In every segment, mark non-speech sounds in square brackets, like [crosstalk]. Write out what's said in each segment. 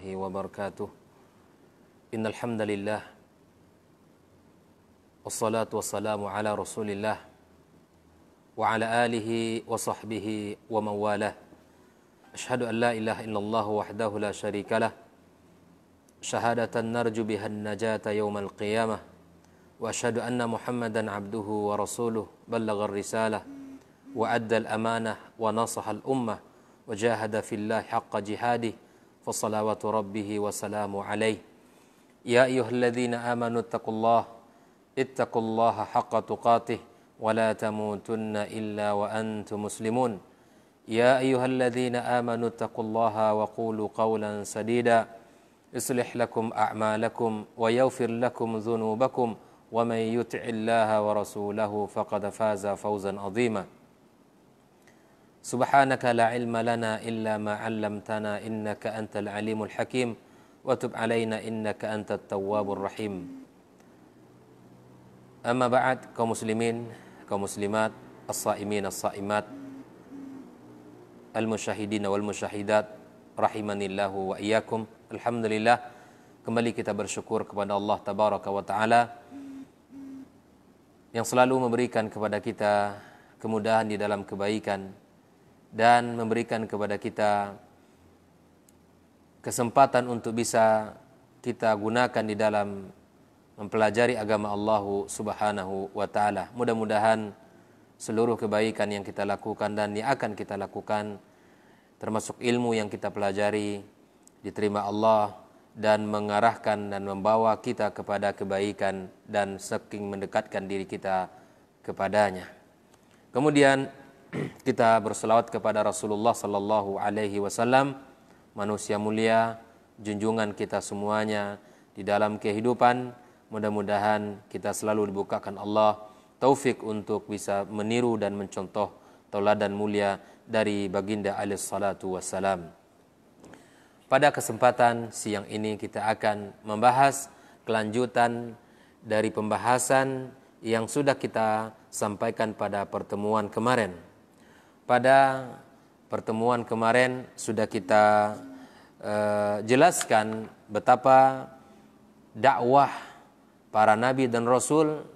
الله وبركاته إن الحمد لله والصلاة والسلام على رسول الله وعلى آله وصحبه ومن والاه أشهد أن لا إله إلا الله وحده لا شريك له شهادة نرجو بها النجاة يوم القيامة وأشهد أن محمدا عبده ورسوله بلغ الرسالة وأدى الأمانة ونصح الأمة وجاهد في الله حق جهاده فصلوات ربه وسلام عليه يا أيها الذين آمنوا اتقوا الله اتقوا الله حق تقاته ولا تموتن إلا وأنتم مسلمون يا أيها الذين آمنوا اتقوا الله وقولوا قولا سديدا يصلح لكم أعمالكم ويغفر لكم ذنوبكم ومن يطع الله ورسوله فقد فاز فوزا عظيما Subhanaka la ilma lana illa ma 'allamtana innaka antal alimul hakim wa علينا innaka antat tawwabur rahim. Amma ba'd kaum muslimin, kaum muslimat, as-saimin as-saimat, al-musyahidin wa Alhamdulillah kembali kita bersyukur kepada Allah tabaraka wa taala yang selalu memberikan kepada kita kemudahan di dalam kebaikan dan memberikan kepada kita kesempatan untuk bisa kita gunakan di dalam mempelajari agama Allah Subhanahu wa taala. Mudah-mudahan seluruh kebaikan yang kita lakukan dan yang akan kita lakukan termasuk ilmu yang kita pelajari diterima Allah dan mengarahkan dan membawa kita kepada kebaikan dan saking mendekatkan diri kita kepadanya. Kemudian [clears throat] kita berselawat kepada Rasulullah sallallahu alaihi wasallam manusia mulia junjungan kita semuanya di dalam kehidupan mudah-mudahan kita selalu dibukakan Allah taufik untuk bisa meniru dan mencontoh tauladan mulia dari baginda alaihi salatu Wasalam. pada kesempatan siang ini kita akan membahas kelanjutan dari pembahasan yang sudah kita sampaikan pada pertemuan kemarin pada pertemuan kemarin sudah kita eh, jelaskan betapa dakwah para nabi dan rasul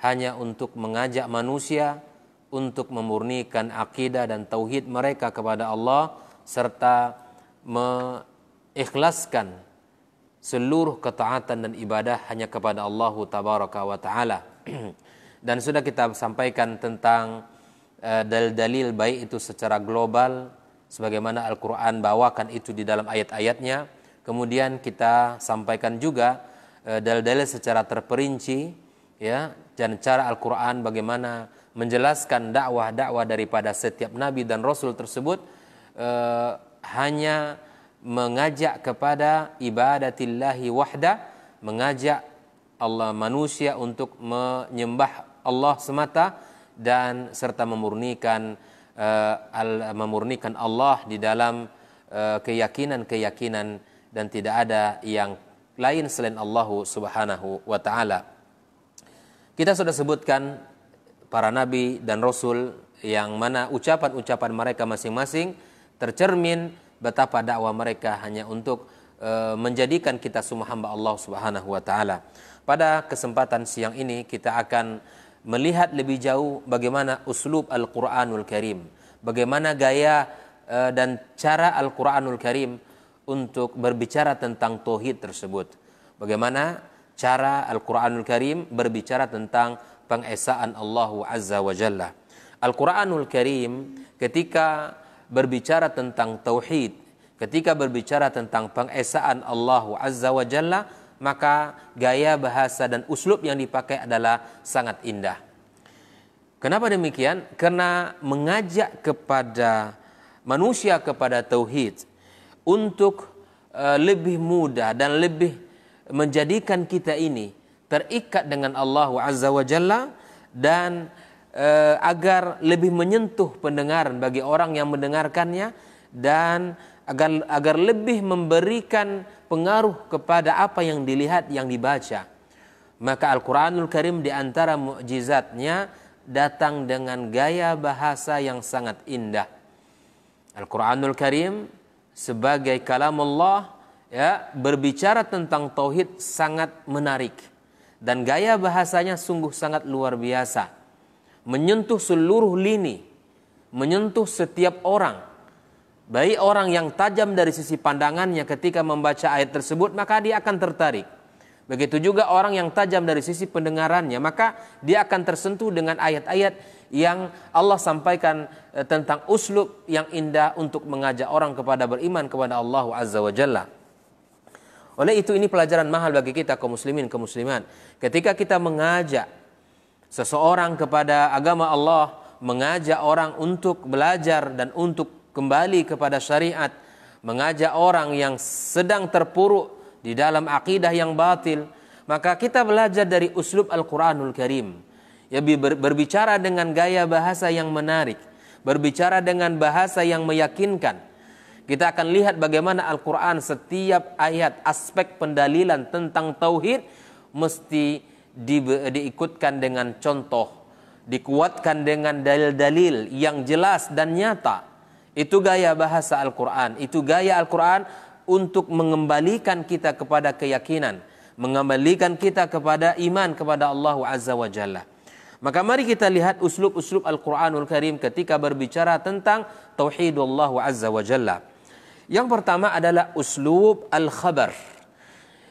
hanya untuk mengajak manusia untuk memurnikan akidah dan tauhid mereka kepada Allah serta mengikhlaskan seluruh ketaatan dan ibadah hanya kepada Allah tabaraka wa taala. [clears throat] Dan sudah kita sampaikan tentang Eh, dalil-dalil baik itu secara global sebagaimana Al-Qur'an bawakan itu di dalam ayat-ayatnya kemudian kita sampaikan juga eh, dalil-dalil secara terperinci ya dan cara Al-Qur'an bagaimana menjelaskan dakwah-dakwah daripada setiap nabi dan rasul tersebut eh, hanya mengajak kepada ibadatillahi wahda mengajak Allah manusia untuk menyembah Allah semata dan serta memurnikan uh, al, memurnikan Allah di dalam eh, keyakinan-keyakinan uh, dan tidak ada yang lain selain Allah Subhanahu wa taala. Kita sudah sebutkan para nabi dan rasul yang mana ucapan-ucapan mereka masing-masing tercermin betapa dakwah mereka hanya untuk uh, menjadikan kita semua hamba Allah Subhanahu wa taala. Pada kesempatan siang ini kita akan melihat lebih jauh bagaimana uslub Al-Quranul Karim, bagaimana gaya eh, dan cara Al-Quranul Karim untuk berbicara tentang tauhid tersebut. Bagaimana cara Al-Quranul Karim berbicara tentang pengesaan Allah Azza wa Jalla. Al-Quranul Karim ketika berbicara tentang tauhid, ketika berbicara tentang pengesaan Allah Azza wa Jalla, maka gaya bahasa dan uslub yang dipakai adalah sangat indah. Kenapa demikian? Karena mengajak kepada manusia kepada tauhid untuk eh, lebih mudah dan lebih menjadikan kita ini terikat dengan Allah Azza wa Jalla dan eh, agar lebih menyentuh pendengaran bagi orang yang mendengarkannya dan agar agar lebih memberikan pengaruh kepada apa yang dilihat yang dibaca. Maka Al-Quranul Karim di antara mukjizatnya datang dengan gaya bahasa yang sangat indah. Al-Quranul Karim sebagai kalam Allah ya, berbicara tentang tauhid sangat menarik dan gaya bahasanya sungguh sangat luar biasa. Menyentuh seluruh lini, menyentuh setiap orang, Baik orang yang tajam dari sisi pandangannya ketika membaca ayat tersebut maka dia akan tertarik. Begitu juga orang yang tajam dari sisi pendengarannya maka dia akan tersentuh dengan ayat-ayat yang Allah sampaikan eh, tentang uslub yang indah untuk mengajak orang kepada beriman kepada Allah Azza wa Jalla. Oleh itu ini pelajaran mahal bagi kita kaum muslimin kaum musliman. Ketika kita mengajak seseorang kepada agama Allah, mengajak orang untuk belajar dan untuk kembali kepada syariat, mengajak orang yang sedang terpuruk di dalam akidah yang batil, maka kita belajar dari uslub Al-Quranul Karim. Ya berbicara dengan gaya bahasa yang menarik, berbicara dengan bahasa yang meyakinkan. Kita akan lihat bagaimana Al-Quran setiap ayat aspek pendalilan tentang tauhid mesti di, diikutkan dengan contoh, dikuatkan dengan dalil-dalil yang jelas dan nyata itu gaya bahasa Al-Quran. Itu gaya Al-Quran untuk mengembalikan kita kepada keyakinan. Mengembalikan kita kepada iman kepada Allah Azza wa Jalla. Maka mari kita lihat uslub-uslub Al-Quranul Karim ketika berbicara tentang Tauhidullah Azza wa Jalla. Yang pertama adalah uslub Al-Khabar.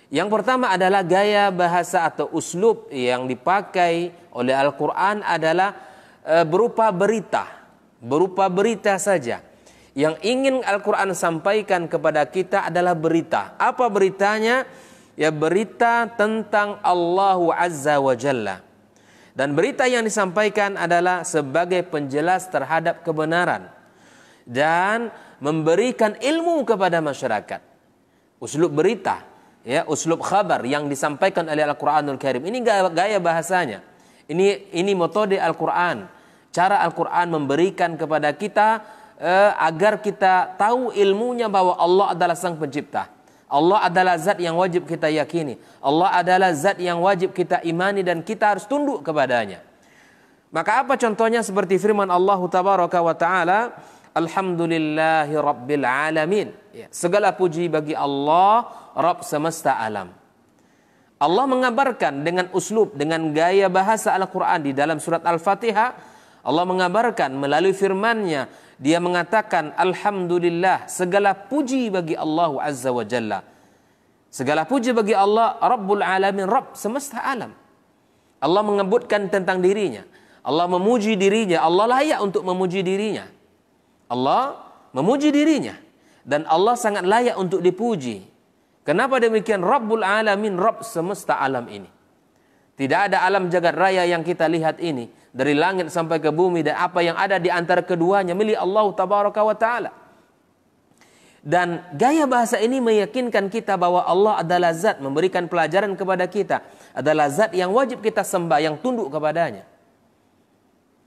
Yang pertama adalah gaya bahasa atau uslub yang dipakai oleh Al-Quran adalah eh, berupa berita. Berupa berita saja. Yang ingin Al-Quran sampaikan kepada kita adalah berita. Apa beritanya? Ya berita tentang Allah Azza wa Jalla. Dan berita yang disampaikan adalah sebagai penjelas terhadap kebenaran. Dan memberikan ilmu kepada masyarakat. Uslub berita, ya uslub khabar yang disampaikan oleh Al-Quranul Karim. Ini gaya, gaya bahasanya. Ini ini metode Al-Quran. Cara Al-Quran memberikan kepada kita Eh, agar kita tahu ilmunya bahwa Allah adalah sang pencipta. Allah adalah zat yang wajib kita yakini. Allah adalah zat yang wajib kita imani dan kita harus tunduk kepadanya. Maka apa contohnya seperti firman Allah tabaraka wa taala, Alhamdulillahi Rabbil Alamin. Ya, segala puji bagi Allah, Rabb semesta alam. Allah mengabarkan dengan uslub, dengan gaya bahasa Al-Quran di dalam surat Al-Fatihah. Allah mengabarkan melalui firmannya dia mengatakan alhamdulillah segala puji bagi Allah azza wa jalla segala puji bagi Allah rabbul alamin rabb semesta alam Allah menyebutkan tentang dirinya Allah memuji dirinya Allah layak untuk memuji dirinya Allah memuji dirinya dan Allah sangat layak untuk dipuji kenapa demikian rabbul alamin rabb semesta alam ini tidak ada alam jagat raya yang kita lihat ini dari langit sampai ke bumi dan apa yang ada di antara keduanya milik Allah tabaraka wa taala. Dan gaya bahasa ini meyakinkan kita bahwa Allah adalah zat memberikan pelajaran kepada kita, adalah zat yang wajib kita sembah, yang tunduk kepadanya.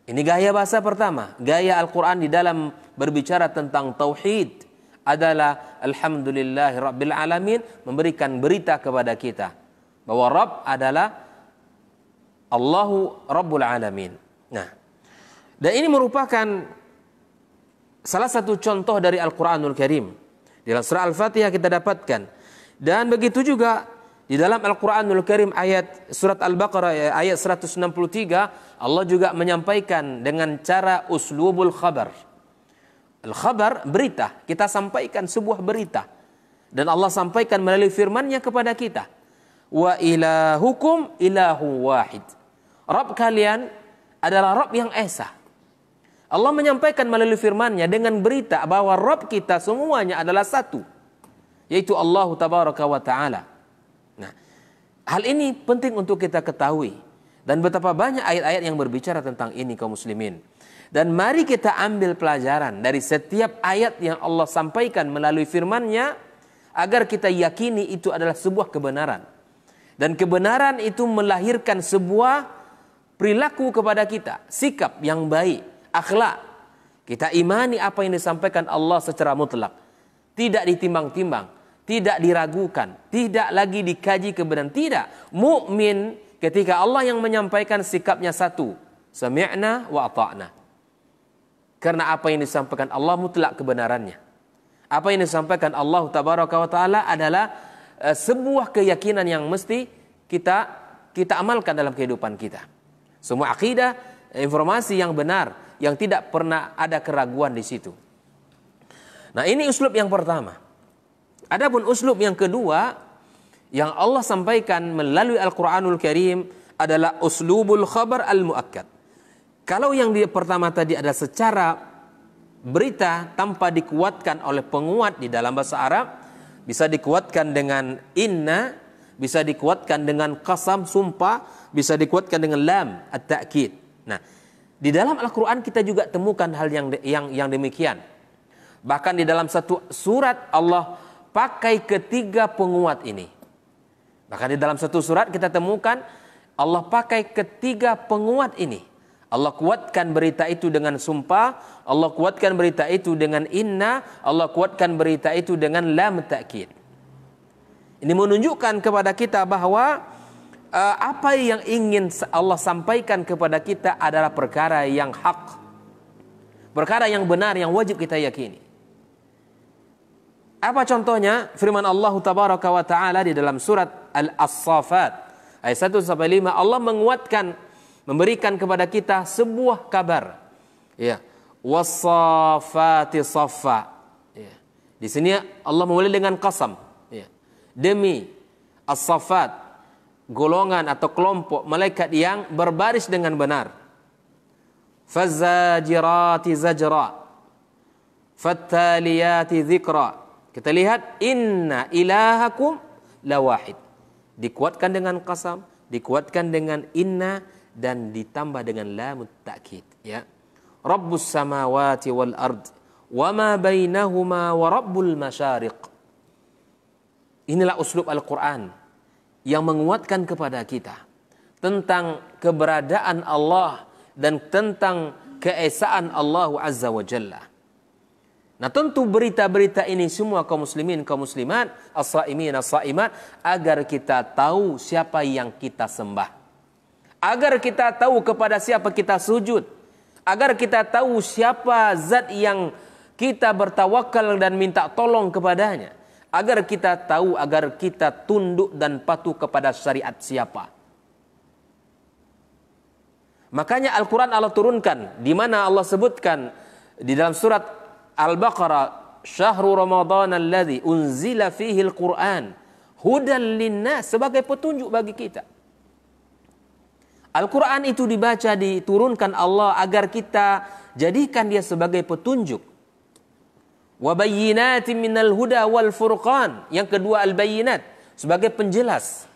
Ini gaya bahasa pertama, gaya Al-Qur'an di dalam berbicara tentang tauhid adalah alhamdulillah alamin memberikan berita kepada kita bahwa Rabb adalah Allahu Rabbul Alamin. Nah, dan ini merupakan salah satu contoh dari Al-Quranul Karim. Di dalam surah Al-Fatihah kita dapatkan. Dan begitu juga di dalam Al-Quranul Karim ayat surat Al-Baqarah eh, ayat 163 Allah juga menyampaikan dengan cara uslubul khabar. Al-khabar berita, kita sampaikan sebuah berita dan Allah sampaikan melalui firmannya kepada kita. Wa ilahukum ilahu wahid. Rob kalian adalah Rob yang Esa. Allah menyampaikan melalui firman-Nya dengan berita bahwa Rob kita semuanya adalah satu, yaitu Allah Tabaraka wa Ta'ala. Nah, hal ini penting untuk kita ketahui dan betapa banyak ayat-ayat yang berbicara tentang ini kaum muslimin. Dan mari kita ambil pelajaran dari setiap ayat yang Allah sampaikan melalui firman-Nya agar kita yakini itu adalah sebuah kebenaran. Dan kebenaran itu melahirkan sebuah perilaku kepada kita, sikap yang baik, akhlak. Kita imani apa yang disampaikan Allah secara mutlak. Tidak ditimbang-timbang, tidak diragukan, tidak lagi dikaji kebenaran, tidak. Mukmin ketika Allah yang menyampaikan sikapnya satu, sami'na wa ta'na. Karena apa yang disampaikan Allah mutlak kebenarannya. Apa yang disampaikan Allah tabaraka wa taala adalah eh, sebuah keyakinan yang mesti kita kita amalkan dalam kehidupan kita. Semua akidah, informasi yang benar, yang tidak pernah ada keraguan di situ. Nah ini uslub yang pertama. Adapun uslub yang kedua, yang Allah sampaikan melalui Al-Quranul Karim adalah uslubul khabar al-mu'akkad. Kalau yang di pertama tadi ada secara berita tanpa dikuatkan oleh penguat di dalam bahasa Arab, bisa dikuatkan dengan inna bisa dikuatkan dengan kasam sumpah, bisa dikuatkan dengan lam at-ta'kid. Nah, di dalam Al-Qur'an kita juga temukan hal yang yang yang demikian. Bahkan di dalam satu surat Allah pakai ketiga penguat ini. Bahkan di dalam satu surat kita temukan Allah pakai ketiga penguat ini. Allah kuatkan berita itu dengan sumpah, Allah kuatkan berita itu dengan inna, Allah kuatkan berita itu dengan lam ta'kid. Ini menunjukkan kepada kita bahwa uh, apa yang ingin Allah sampaikan kepada kita adalah perkara yang hak. Perkara yang benar yang wajib kita yakini. Apa contohnya? Firman Allah Tabaraka wa taala di dalam surat al as ayat 1 sampai 5 Allah menguatkan memberikan kepada kita sebuah kabar. Ya. Wasafati saffa. Ya. Di sini Allah memulai dengan qasam demi as-safat golongan atau kelompok malaikat yang berbaris dengan benar. Fazajirati zajra. Fattaliyati dzikra. Kita lihat inna ilahakum lawahid. Dikuatkan dengan qasam, dikuatkan dengan inna dan ditambah dengan lamut takkid ya. Rabbus samawati wal ard wa ma bainahuma wa rabbul masyariq. Inilah uslub Al-Quran yang menguatkan kepada kita tentang keberadaan Allah dan tentang keesaan Allah Azza wa Jalla. Nah tentu berita-berita ini semua kaum muslimin, kaum muslimat, as-sa'imin, as-sa'imat agar kita tahu siapa yang kita sembah. Agar kita tahu kepada siapa kita sujud. Agar kita tahu siapa zat yang kita bertawakal dan minta tolong kepadanya agar kita tahu agar kita tunduk dan patuh kepada syariat siapa. Makanya Al-Qur'an Allah turunkan di mana Allah sebutkan di dalam surat Al-Baqarah syahrul ramadhan alladhi unzila fihi al-Qur'an hudan linnas sebagai petunjuk bagi kita. Al-Quran itu dibaca, diturunkan Allah agar kita jadikan dia sebagai petunjuk minal huda wal furqan. Yang kedua al bayyinat sebagai penjelas.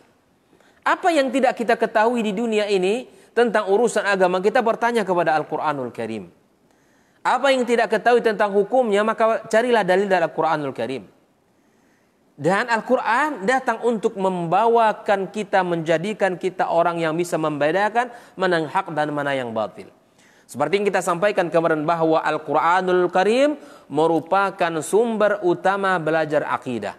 Apa yang tidak kita ketahui di dunia ini tentang urusan agama kita bertanya kepada Al-Qur'anul Karim. Apa yang tidak ketahui tentang hukumnya maka carilah dalil dari Al-Qur'anul Karim. Dan Al-Quran datang untuk membawakan kita, menjadikan kita orang yang bisa membedakan mana yang hak dan mana yang batil. Seperti yang kita sampaikan kemarin bahwa Al-Quranul Karim merupakan sumber utama belajar akidah.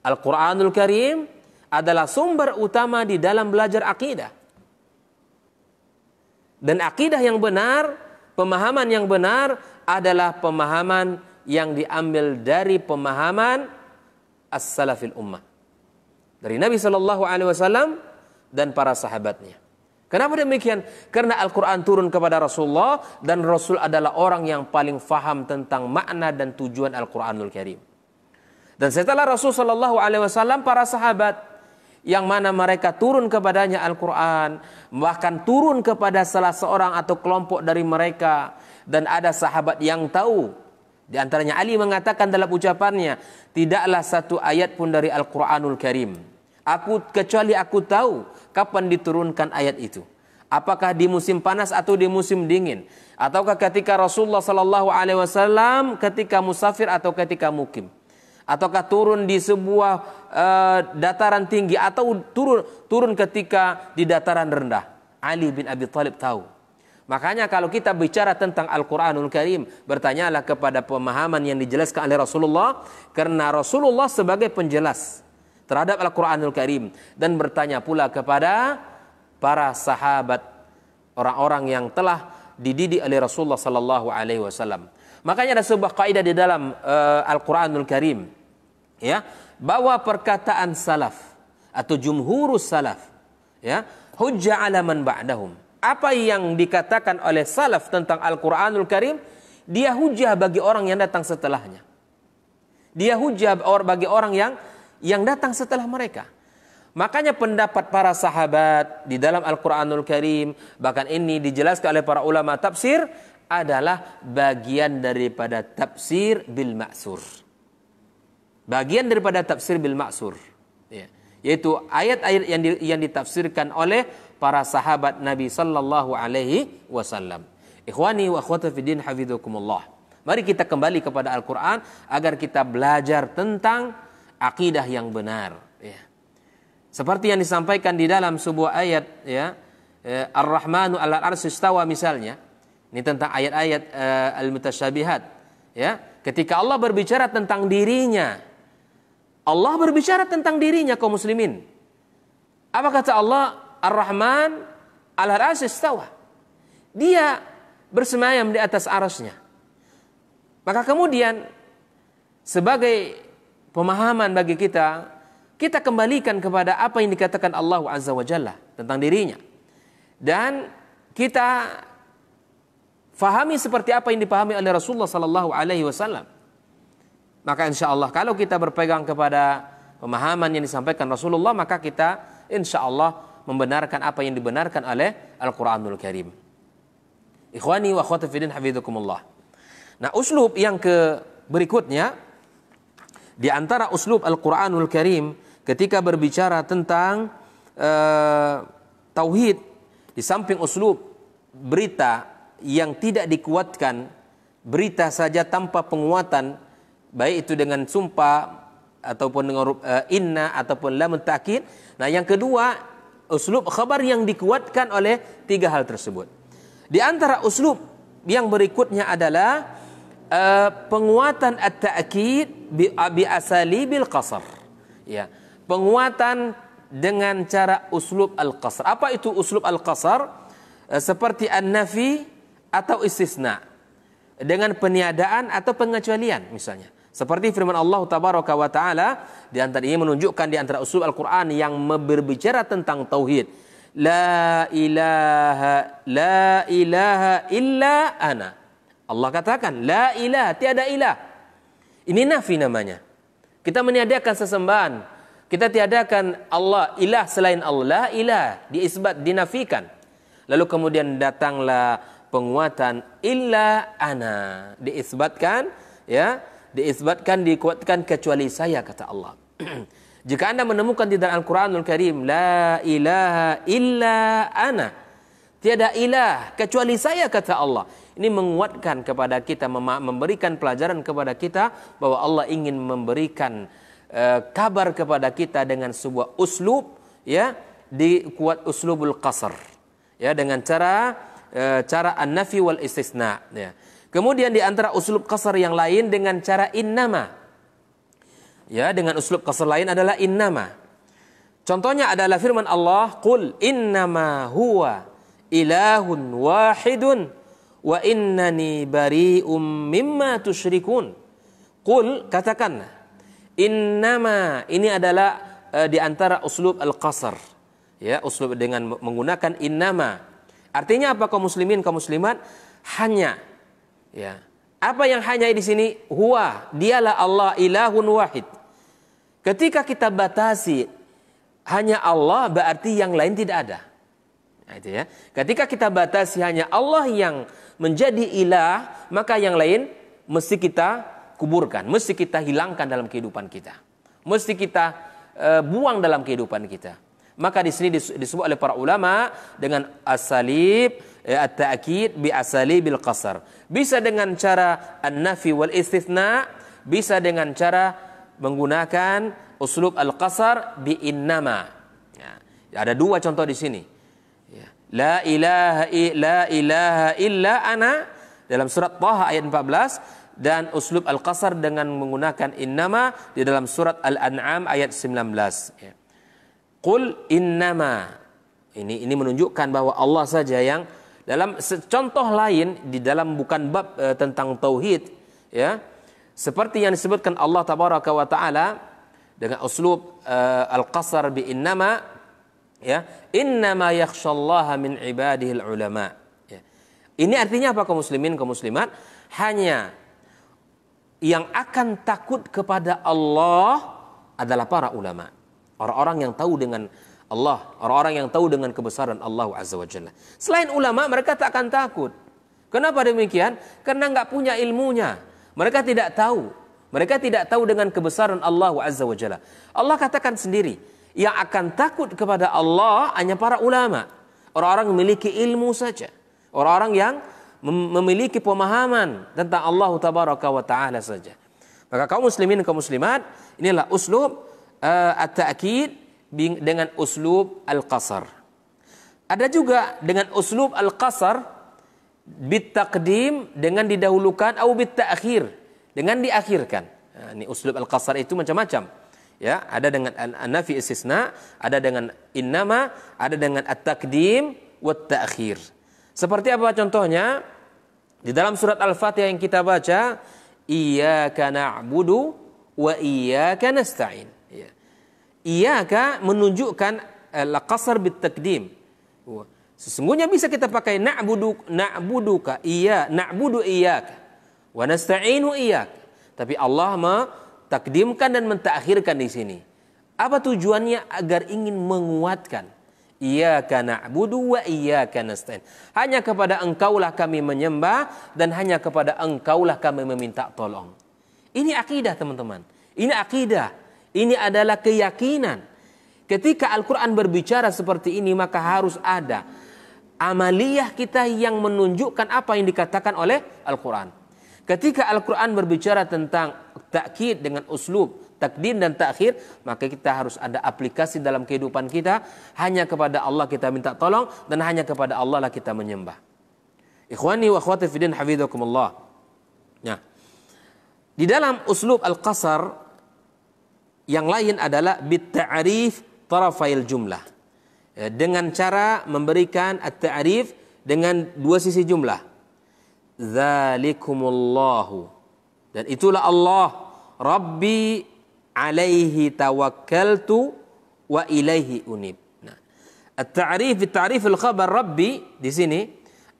Al-Quranul Karim adalah sumber utama di dalam belajar akidah. Dan akidah yang benar, pemahaman yang benar adalah pemahaman yang diambil dari pemahaman as-salafil ummah. Dari Nabi Shallallahu Alaihi Wasallam dan para sahabatnya. Kenapa demikian? Karena Al-Quran turun kepada Rasulullah dan Rasul adalah orang yang paling faham tentang makna dan tujuan Al-Quranul Karim. Dan setelah Rasul Sallallahu Alaihi Wasallam para sahabat yang mana mereka turun kepadanya Al-Quran bahkan turun kepada salah seorang atau kelompok dari mereka dan ada sahabat yang tahu di antaranya Ali mengatakan dalam ucapannya tidaklah satu ayat pun dari Al-Quranul Karim. Aku kecuali aku tahu kapan diturunkan ayat itu. Apakah di musim panas atau di musim dingin? Ataukah ketika Rasulullah Shallallahu Alaihi Wasallam ketika musafir atau ketika mukim? Ataukah turun di sebuah uh, dataran tinggi atau turun turun ketika di dataran rendah? Ali bin Abi Thalib tahu. Makanya kalau kita bicara tentang Al-Quranul Karim, bertanyalah kepada pemahaman yang dijelaskan oleh Rasulullah, karena Rasulullah sebagai penjelas terhadap Al-Quranul Karim dan bertanya pula kepada para sahabat orang-orang yang telah dididik oleh Rasulullah Sallallahu Alaihi Wasallam. Makanya ada sebuah kaidah di dalam uh, Al-Quranul Karim, ya, bahwa perkataan salaf atau jumhurus salaf, ya, hujjah alaman ba'dahum. Apa yang dikatakan oleh salaf tentang Al-Quranul Karim, dia hujah bagi orang yang datang setelahnya. Dia hujah bagi orang yang yang datang setelah mereka. Makanya pendapat para sahabat di dalam Al-Quranul Karim, bahkan ini dijelaskan oleh para ulama tafsir, adalah bagian daripada tafsir bil maksur. Bagian daripada tafsir bil maksur. Ya. Yaitu ayat-ayat yang, di, yang ditafsirkan oleh para sahabat Nabi Sallallahu Alaihi Wasallam. Ikhwani wa akhwati fidin hafidhukumullah. Mari kita kembali kepada Al-Quran agar kita belajar tentang akidah yang benar ya. Seperti yang disampaikan di dalam sebuah ayat ya, ya Ar-Rahmanu 'alal arsistawa misalnya ini tentang ayat-ayat uh, al-mutasyabihat ya ketika Allah berbicara tentang dirinya Allah berbicara tentang dirinya kaum muslimin apa kata Allah Ar-Rahman 'alal Tawa? dia bersemayam di atas arasnya maka kemudian sebagai pemahaman bagi kita, kita kembalikan kepada apa yang dikatakan Allah Azza wa Jalla tentang dirinya. Dan kita fahami seperti apa yang dipahami oleh Rasulullah sallallahu alaihi wasallam. Maka insya Allah kalau kita berpegang kepada pemahaman yang disampaikan Rasulullah maka kita insya Allah membenarkan apa yang dibenarkan oleh Al-Quranul Karim. Ikhwani wa akhwati Nah uslub yang ke berikutnya di antara uslub Al-Qur'anul Karim ketika berbicara tentang uh, tauhid di samping uslub berita yang tidak dikuatkan, berita saja tanpa penguatan baik itu dengan sumpah ataupun dengan uh, inna ataupun lam ta'kid. Nah, yang kedua uslub khabar yang dikuatkan oleh tiga hal tersebut. Di antara uslub yang berikutnya adalah uh, penguatan at-ta'kid bi, bi asalibil qasr. Ya, penguatan dengan cara uslub al-qasr. Apa itu uslub al-qasr? Uh, eh, seperti an-nafi atau istisna. Dengan peniadaan atau pengecualian misalnya. Seperti firman Allah Tabaraka wa taala di antara ini menunjukkan di antara usul Al-Qur'an yang berbicara tentang tauhid. La ilaha la ilaha illa ana. Allah katakan, La ilah, tiada ilah. Ini nafi namanya. Kita meniadakan sesembahan. Kita tiadakan Allah, ilah selain Allah, ilah. Diisbat, dinafikan. Lalu kemudian datanglah penguatan illa ana. Diisbatkan, ya, diisbatkan, dikuatkan kecuali saya, kata Allah. [clears throat] Jika anda menemukan di dalam Al-Quranul Karim, La ilaha illa ana. Tiada ilah kecuali saya, kata Allah. Ini menguatkan kepada kita, memberikan pelajaran kepada kita bahwa Allah ingin memberikan e, kabar kepada kita dengan sebuah uslub ya di kuat uslubul qasr. Ya dengan cara e, cara an-nafi wal istisna ya. Kemudian di antara uslub qasr yang lain dengan cara innama. Ya, dengan uslub qasr lain adalah innama. Contohnya adalah firman Allah, "Qul innama huwa ilahun wahidun wa innani bari'um mimma tusyrikun. Qul katakanlah innama ini adalah uh, di antara uslub al qasr Ya, uslub dengan menggunakan innama. Artinya apa kaum muslimin kaum muslimat hanya ya. Apa yang hanya di sini huwa dialah Allah ilahun wahid. Ketika kita batasi hanya Allah berarti yang lain tidak ada. Nah, itu ya. Ketika kita batasi hanya Allah yang menjadi ilah, maka yang lain mesti kita kuburkan, mesti kita hilangkan dalam kehidupan kita. Mesti kita e, buang dalam kehidupan kita. Maka di sini disebut oleh para ulama dengan asalib atau e, at-ta'kid bi asalibil qasar. Bisa dengan cara an-nafi wal istithna, bisa dengan cara menggunakan uslub al-qasar bi innama. Ya, ada dua contoh di sini. La ilaha, la ilaha illa ana dalam surat Taha ayat 14 dan uslub Al-Qasar dengan menggunakan innama di dalam surat Al-An'am ayat 19. Ya. Qul innama. Ini ini menunjukkan bahwa Allah saja yang dalam contoh lain di dalam bukan bab e, tentang tauhid ya seperti yang disebutkan Allah tabaraka wa taala dengan uslub e, al-qasar bi innama ya innama yakhshallaha min ibadihil ulama ya. ini artinya apa kaum muslimin kaum muslimat hanya yang akan takut kepada Allah adalah para ulama orang-orang yang tahu dengan Allah orang-orang yang tahu dengan kebesaran Allah azza wajalla selain ulama mereka tak akan takut kenapa demikian karena nggak punya ilmunya mereka tidak tahu mereka tidak tahu dengan kebesaran Allah azza wajalla Allah katakan sendiri yang akan takut kepada Allah hanya para ulama. Orang-orang memiliki ilmu saja. Orang-orang yang memiliki pemahaman tentang Allah Tabaraka wa Ta'ala saja. Maka kaum muslimin dan kaum muslimat, inilah uslub uh, at-ta'kid dengan uslub al-qasar. Ada juga dengan uslub al-qasar bitaqdim dengan didahulukan atau bitakhir dengan diakhirkan. Ini ha, uslub al-qasar itu macam-macam. ya ada dengan an istisna ada dengan innama ada dengan at-takdim wat ta'khir seperti apa contohnya di dalam surat al-fatihah yang kita baca iyyaka na'budu wa iyyaka nasta'in ya iyyaka menunjukkan eh, laqasar bit takdim sesungguhnya bisa kita pakai na'budu na'buduka iya na'budu iyyaka wa nasta'inu iyyaka tapi Allah ma takdimkan dan mentakhirkan di sini. Apa tujuannya? Agar ingin menguatkan. Iya karena wa iya nasta'in. Hanya kepada engkaulah kami menyembah dan hanya kepada engkaulah kami meminta tolong. Ini akidah teman-teman. Ini akidah. Ini adalah keyakinan. Ketika Al-Quran berbicara seperti ini maka harus ada amaliyah kita yang menunjukkan apa yang dikatakan oleh Al-Quran. Ketika Al-Quran berbicara tentang takkid dengan uslub takdin dan takhir maka kita harus ada aplikasi dalam kehidupan kita hanya kepada Allah kita minta tolong dan hanya kepada Allah lah kita menyembah ikhwani wa akhwati fidin hafizakumullah nah di dalam uslub al-qasar yang lain adalah bit-ta'rif tarafail jumlah ya, dengan cara memberikan at-ta'rif dengan dua sisi jumlah zalikumullahu dan itulah Allah Rabbi alaihi tawakkaltu wa ilaihi unib. Nah, at-ta'rif at-ta'rif al-khabar Rabbi di sini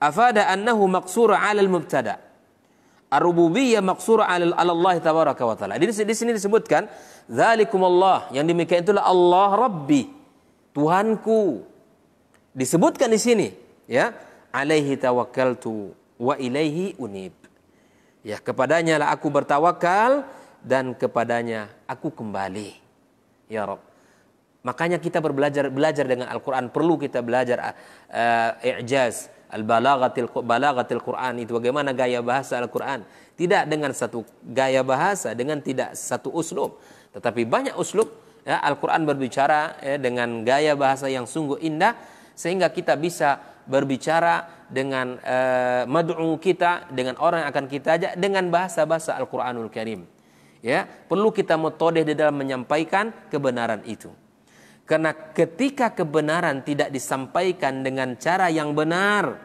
afada annahu maqsur 'ala al-mubtada. Ar-rububiyyah maqsur 'ala Allah tabaraka wa taala. Di, di sini disebutkan Allah', yang demikian itulah Allah Rabbi Tuhanku. Disebutkan di sini ya alaihi tawakkaltu wa ilaihi unib. Ya kepadanya lah aku bertawakal dan kepadanya aku kembali. Ya Rob. Makanya kita berbelajar belajar dengan Al-Quran perlu kita belajar uh, i'jaz al-balaghatil balagatil Quran itu bagaimana gaya bahasa Al-Quran tidak dengan satu gaya bahasa dengan tidak satu uslub tetapi banyak uslub ya, Al-Quran berbicara ya, dengan gaya bahasa yang sungguh indah sehingga kita bisa berbicara dengan uh, mad'u kita dengan orang yang akan kita ajak dengan bahasa-bahasa Al-Qur'anul Karim. Ya, perlu kita metode di dalam menyampaikan kebenaran itu. Karena ketika kebenaran tidak disampaikan dengan cara yang benar,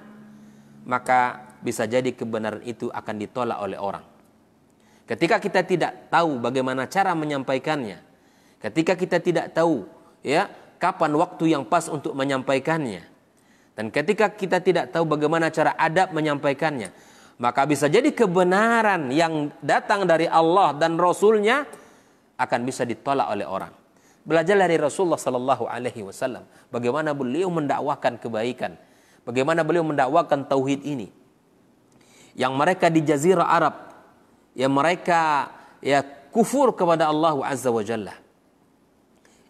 maka bisa jadi kebenaran itu akan ditolak oleh orang. Ketika kita tidak tahu bagaimana cara menyampaikannya, ketika kita tidak tahu ya kapan waktu yang pas untuk menyampaikannya, dan ketika kita tidak tahu bagaimana cara adab menyampaikannya, maka bisa jadi kebenaran yang datang dari Allah dan Rasulnya akan bisa ditolak oleh orang. Belajar dari Rasulullah Sallallahu Alaihi Wasallam bagaimana beliau mendakwakan kebaikan, bagaimana beliau mendakwakan tauhid ini. Yang mereka di Jazirah Arab, yang mereka ya kufur kepada Allah Azza wa Jalla.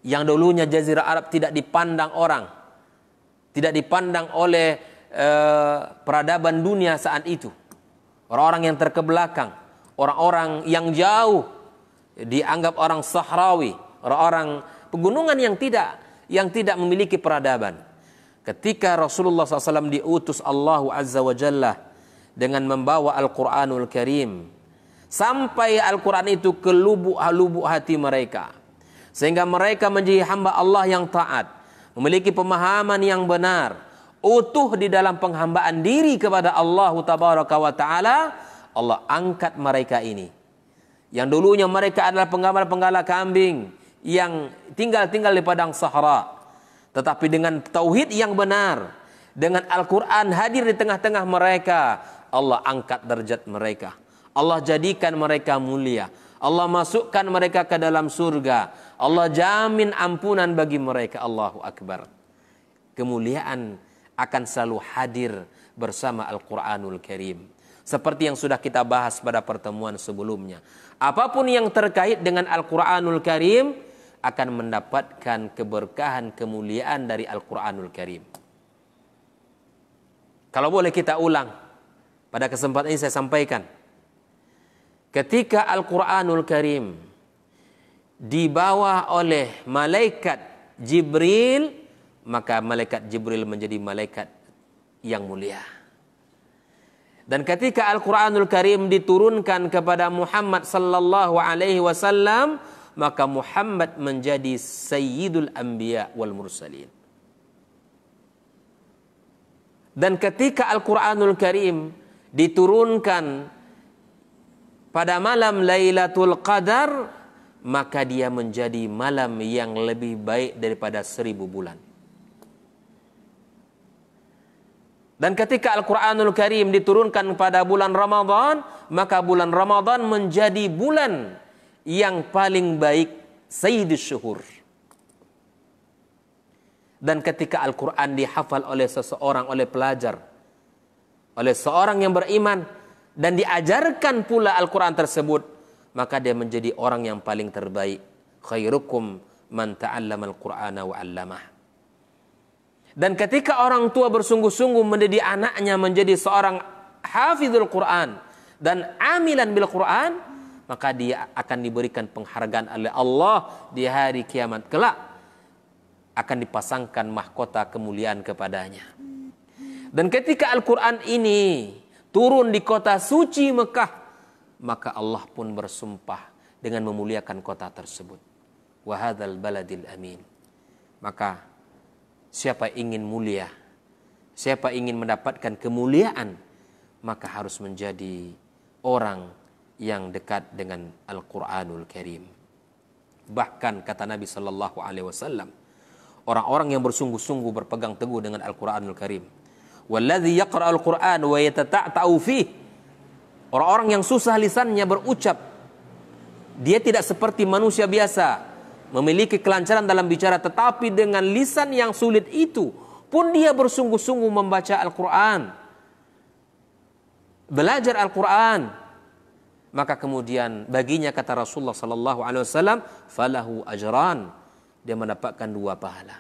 Yang dulunya Jazirah Arab tidak dipandang orang, tidak dipandang oleh eh, peradaban dunia saat itu orang-orang yang terkebelakang, orang-orang yang jauh dianggap orang sahrawi, orang-orang pegunungan yang tidak yang tidak memiliki peradaban. Ketika Rasulullah SAW diutus Allah Azza wa Jalla dengan membawa Al-Quranul Karim. Sampai Al-Quran itu ke lubuk-lubuk hati mereka. Sehingga mereka menjadi hamba Allah yang taat. Memiliki pemahaman yang benar utuh di dalam penghambaan diri kepada Allah Tabaraka wa taala, Allah angkat mereka ini. Yang dulunya mereka adalah penggembala-penggala kambing yang tinggal-tinggal di padang sahara. Tetapi dengan tauhid yang benar, dengan Al-Qur'an hadir di tengah-tengah mereka, Allah angkat derajat mereka. Allah jadikan mereka mulia. Allah masukkan mereka ke dalam surga. Allah jamin ampunan bagi mereka. Allahu Akbar. Kemuliaan akan selalu hadir bersama Al-Quranul Karim. Seperti yang sudah kita bahas pada pertemuan sebelumnya. Apapun yang terkait dengan Al-Quranul Karim akan mendapatkan keberkahan kemuliaan dari Al-Quranul Karim. Kalau boleh kita ulang, pada kesempatan ini saya sampaikan. Ketika Al-Quranul Karim dibawa oleh malaikat Jibril maka malaikat Jibril menjadi malaikat yang mulia. Dan ketika Al-Qur'anul Karim diturunkan kepada Muhammad sallallahu alaihi wasallam, maka Muhammad menjadi sayyidul anbiya wal mursalin. Dan ketika Al-Qur'anul Karim diturunkan pada malam Lailatul Qadar, maka dia menjadi malam yang lebih baik daripada seribu bulan. Dan ketika Al-Quranul Karim diturunkan pada bulan Ramadan, maka bulan Ramadan menjadi bulan yang paling baik Sayyidus Syuhur. Dan ketika Al-Quran dihafal oleh seseorang, oleh pelajar, oleh seorang yang beriman, dan diajarkan pula Al-Quran tersebut, maka dia menjadi orang yang paling terbaik. Khairukum man ta'allama al Qur'an wa 'allamah. Dan ketika orang tua bersungguh-sungguh mendidik anaknya menjadi seorang hafizul Quran dan amilan bil Quran, maka dia akan diberikan penghargaan oleh Allah di hari kiamat kelak akan dipasangkan mahkota kemuliaan kepadanya. Dan ketika Al-Quran ini turun di kota suci Mekah, maka Allah pun bersumpah dengan memuliakan kota tersebut. Wahadal baladil amin. Maka Siapa ingin mulia, siapa ingin mendapatkan kemuliaan, maka harus menjadi orang yang dekat dengan Al-Qur'anul Karim. Bahkan kata Nabi sallallahu alaihi wasallam, orang-orang yang bersungguh-sungguh berpegang teguh dengan Al-Qur'anul Karim. yaqra Al Qur'an wa yatata'u Orang-orang yang susah lisannya berucap dia tidak seperti manusia biasa memiliki kelancaran dalam bicara tetapi dengan lisan yang sulit itu pun dia bersungguh-sungguh membaca Al-Qur'an belajar Al-Qur'an maka kemudian baginya kata Rasulullah sallallahu alaihi wasallam falahu ajran dia mendapatkan dua pahala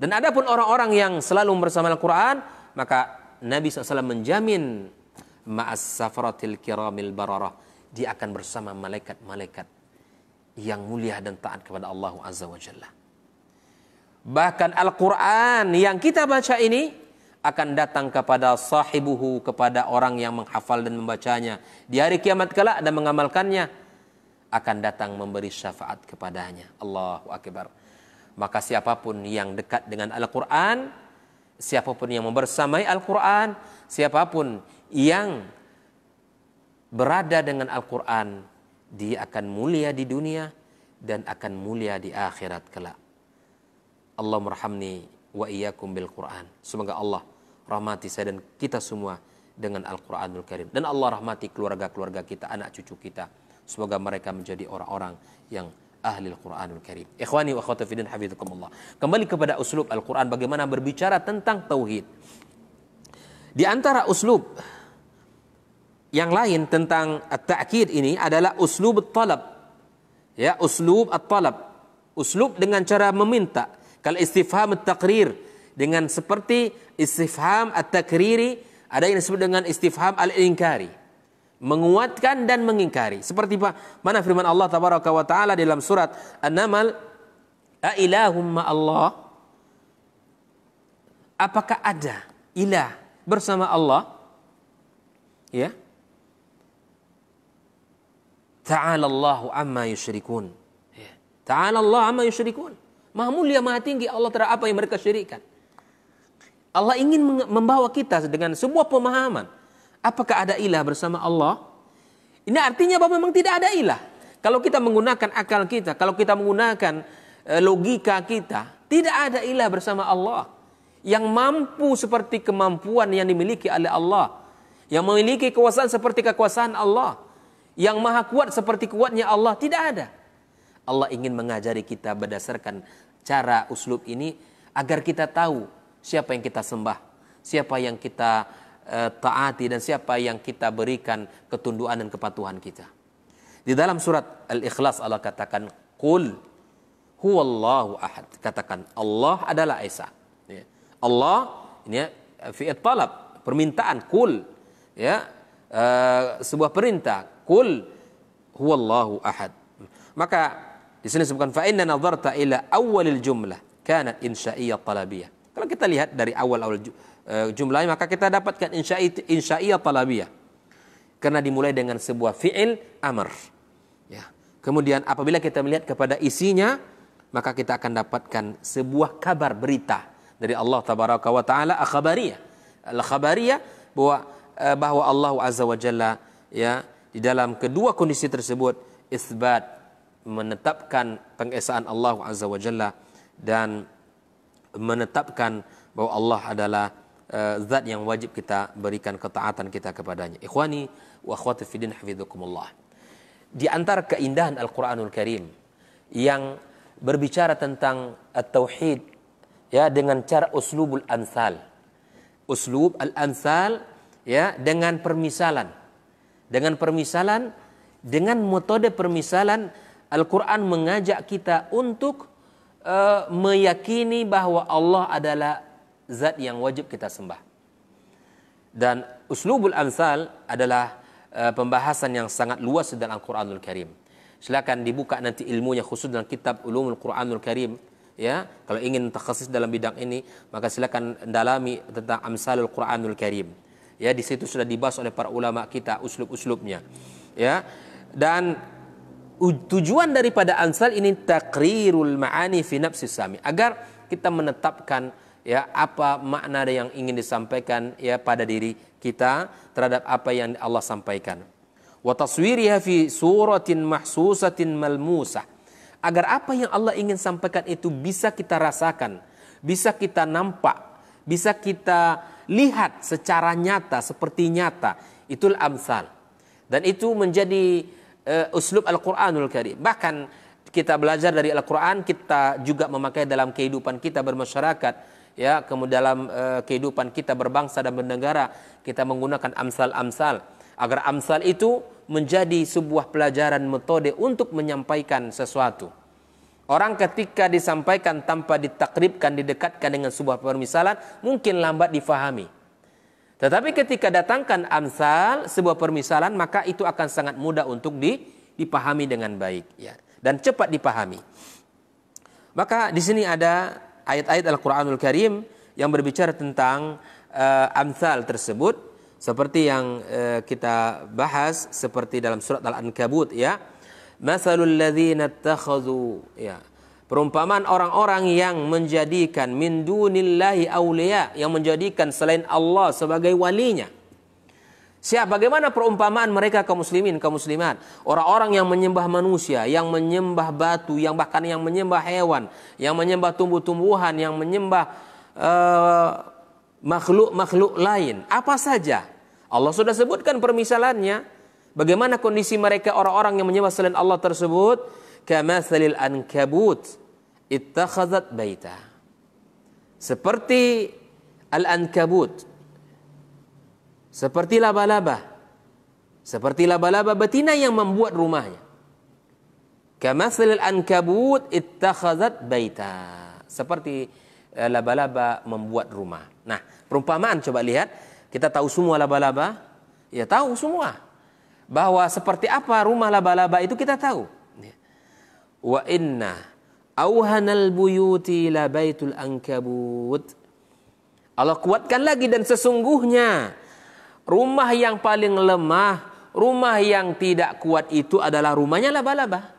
dan adapun orang-orang yang selalu bersama Al-Qur'an maka Nabi SAW menjamin ma'as safaratil kiramil bararah dia akan bersama malaikat-malaikat yang mulia dan taat kepada Allah Azza wa Jalla. Bahkan Al-Quran yang kita baca ini akan datang kepada sahibuhu, kepada orang yang menghafal dan membacanya. Di hari kiamat kelak dan mengamalkannya akan datang memberi syafaat kepadanya. Allahu Akbar. Maka siapapun yang dekat dengan Al-Quran, siapapun yang membersamai Al-Quran, siapapun yang berada dengan Al-Quran, dia akan mulia di dunia dan akan mulia di akhirat kelak. Allah merahmani wa iyyakum bil Quran. Semoga Allah rahmati saya dan kita semua dengan Al-Qur'anul Karim dan Allah rahmati keluarga-keluarga kita, anak cucu kita. Semoga mereka menjadi orang-orang yang ahli Al-Quranul Karim. Ikhwani wa akhwati fillah Allah. Kembali kepada uslub Al-Quran bagaimana berbicara tentang tauhid. Di antara uslub yang lain tentang at ini adalah uslub talab. Ya, uslub at-talab. Uslub dengan cara meminta. Kalau istifham at-taqrir dengan seperti istifham at-takriri ada yang disebut dengan istifham al-inkari. Menguatkan dan mengingkari. Seperti apa? Mana firman Allah tabaraka wa taala dalam surat An-Naml, "A ilahumma Allah?" Apakah ada ilah bersama Allah? Ya, Ta'ala Allahu amma yusyrikun. Ya. Ta'ala Allah amma yusyrikun. Maha mulia, maha tinggi Allah terhadap apa yang mereka syirikan. Allah ingin membawa kita dengan sebuah pemahaman. Apakah ada ilah bersama Allah? Ini artinya bahwa memang tidak ada ilah. Kalau kita menggunakan akal kita, kalau kita menggunakan e, logika kita, tidak ada ilah bersama Allah yang mampu seperti kemampuan yang dimiliki oleh Allah, yang memiliki kekuasaan seperti kekuasaan Allah, yang maha kuat seperti kuatnya Allah tidak ada. Allah ingin mengajari kita berdasarkan cara uslub ini agar kita tahu siapa yang kita sembah, siapa yang kita uh, taati dan siapa yang kita berikan ketunduan dan kepatuhan kita. Di dalam surat Al-Ikhlas Allah katakan, "Qul huwallahu ahad." Katakan Allah adalah Isa. Ya. Allah ini ya, fi'at talab, permintaan, qul ya, uh, sebuah perintah. Kul huwallahu ahad. Maka di sini disebutkan fa inna nadharta ila awwalil jumlah kanat insya'iyah talabiyah. Kalau kita lihat dari awal-awal eh, jumlahnya maka kita dapatkan insya'iyah talabiyah. Karena dimulai dengan sebuah fi'il amr. Ya. Kemudian apabila kita melihat kepada isinya maka kita akan dapatkan sebuah kabar berita dari Allah tabaraka wa taala akhbariyah. Al-khabariyah bahwa eh, bahwa Allah azza wa jalla ya di dalam kedua kondisi tersebut isbat menetapkan pengesaan Allah Azza wa Jalla dan menetapkan bahwa Allah adalah uh, zat yang wajib kita berikan ketaatan kita kepadanya. Ikhwani wa akhwati fidin hafizakumullah. Di antara keindahan Al-Qur'anul Karim yang berbicara tentang tauhid ya dengan cara uslubul ansal. Uslub al-ansal ya dengan permisalan dengan permisalan dengan metode permisalan Al-Qur'an mengajak kita untuk uh, meyakini bahwa Allah adalah zat yang wajib kita sembah. Dan uslubul amsal adalah uh, pembahasan yang sangat luas dalam Al-Qur'anul Karim. Silakan dibuka nanti ilmunya khusus dalam kitab Ulumul Qur'anul Karim ya. Kalau ingin takhasis dalam bidang ini, maka silakan dalami tentang amsalul Qur'anul Karim. Ya, di situ sudah dibahas oleh para ulama kita uslub-uslubnya. Ya. Dan tujuan daripada ansal ini takrirul ma'ani fi nafsi sami agar kita menetapkan ya apa makna yang ingin disampaikan ya pada diri kita terhadap apa yang Allah sampaikan. Wa taswiriha fi suratin mahsusatin malmusah. Agar apa yang Allah ingin sampaikan itu bisa kita rasakan, bisa kita nampak, bisa kita lihat secara nyata seperti nyata itul amsal dan itu menjadi uh, uslub Al-Qur'anul Karim bahkan kita belajar dari Al-Qur'an kita juga memakai dalam kehidupan kita bermasyarakat ya kemudian dalam uh, kehidupan kita berbangsa dan bernegara kita menggunakan amsal-amsal agar amsal itu menjadi sebuah pelajaran metode untuk menyampaikan sesuatu Orang ketika disampaikan tanpa ditakribkan, didekatkan dengan sebuah permisalan, mungkin lambat difahami. Tetapi ketika datangkan amsal, sebuah permisalan, maka itu akan sangat mudah untuk dipahami dengan baik. ya Dan cepat dipahami. Maka di sini ada ayat-ayat Al-Quranul Karim yang berbicara tentang uh, amsal tersebut. Seperti yang uh, kita bahas, seperti dalam surat Al-Ankabut ya Masalul ladzina attakhadhu ya. Perumpamaan orang-orang yang menjadikan min dunillahi yang menjadikan selain Allah sebagai walinya. siap bagaimana perumpamaan mereka kaum muslimin kaum muslimat? Orang-orang yang menyembah manusia, yang menyembah batu, yang bahkan yang menyembah hewan, yang menyembah tumbuh-tumbuhan, yang menyembah eh, makhluk-makhluk uh, lain, apa saja. Allah sudah sebutkan permisalannya. Bagaimana kondisi mereka orang-orang yang menyembah selain Allah tersebut? Kamathalil ankabut ittakhazat baita. Seperti al-ankabut. Seperti laba-laba. Seperti laba-laba betina yang membuat rumahnya. Kamathalil ankabut ittakhazat baita. Seperti eh, laba-laba membuat rumah. Nah, perumpamaan coba lihat. Kita tahu semua laba-laba. Ya tahu semua bahwa seperti apa rumah laba-laba itu kita tahu. Ya. Wa inna awhanal buyuti la baitul ankabut. Allah kuatkan lagi dan sesungguhnya rumah yang paling lemah, rumah yang tidak kuat itu adalah rumahnya laba-laba.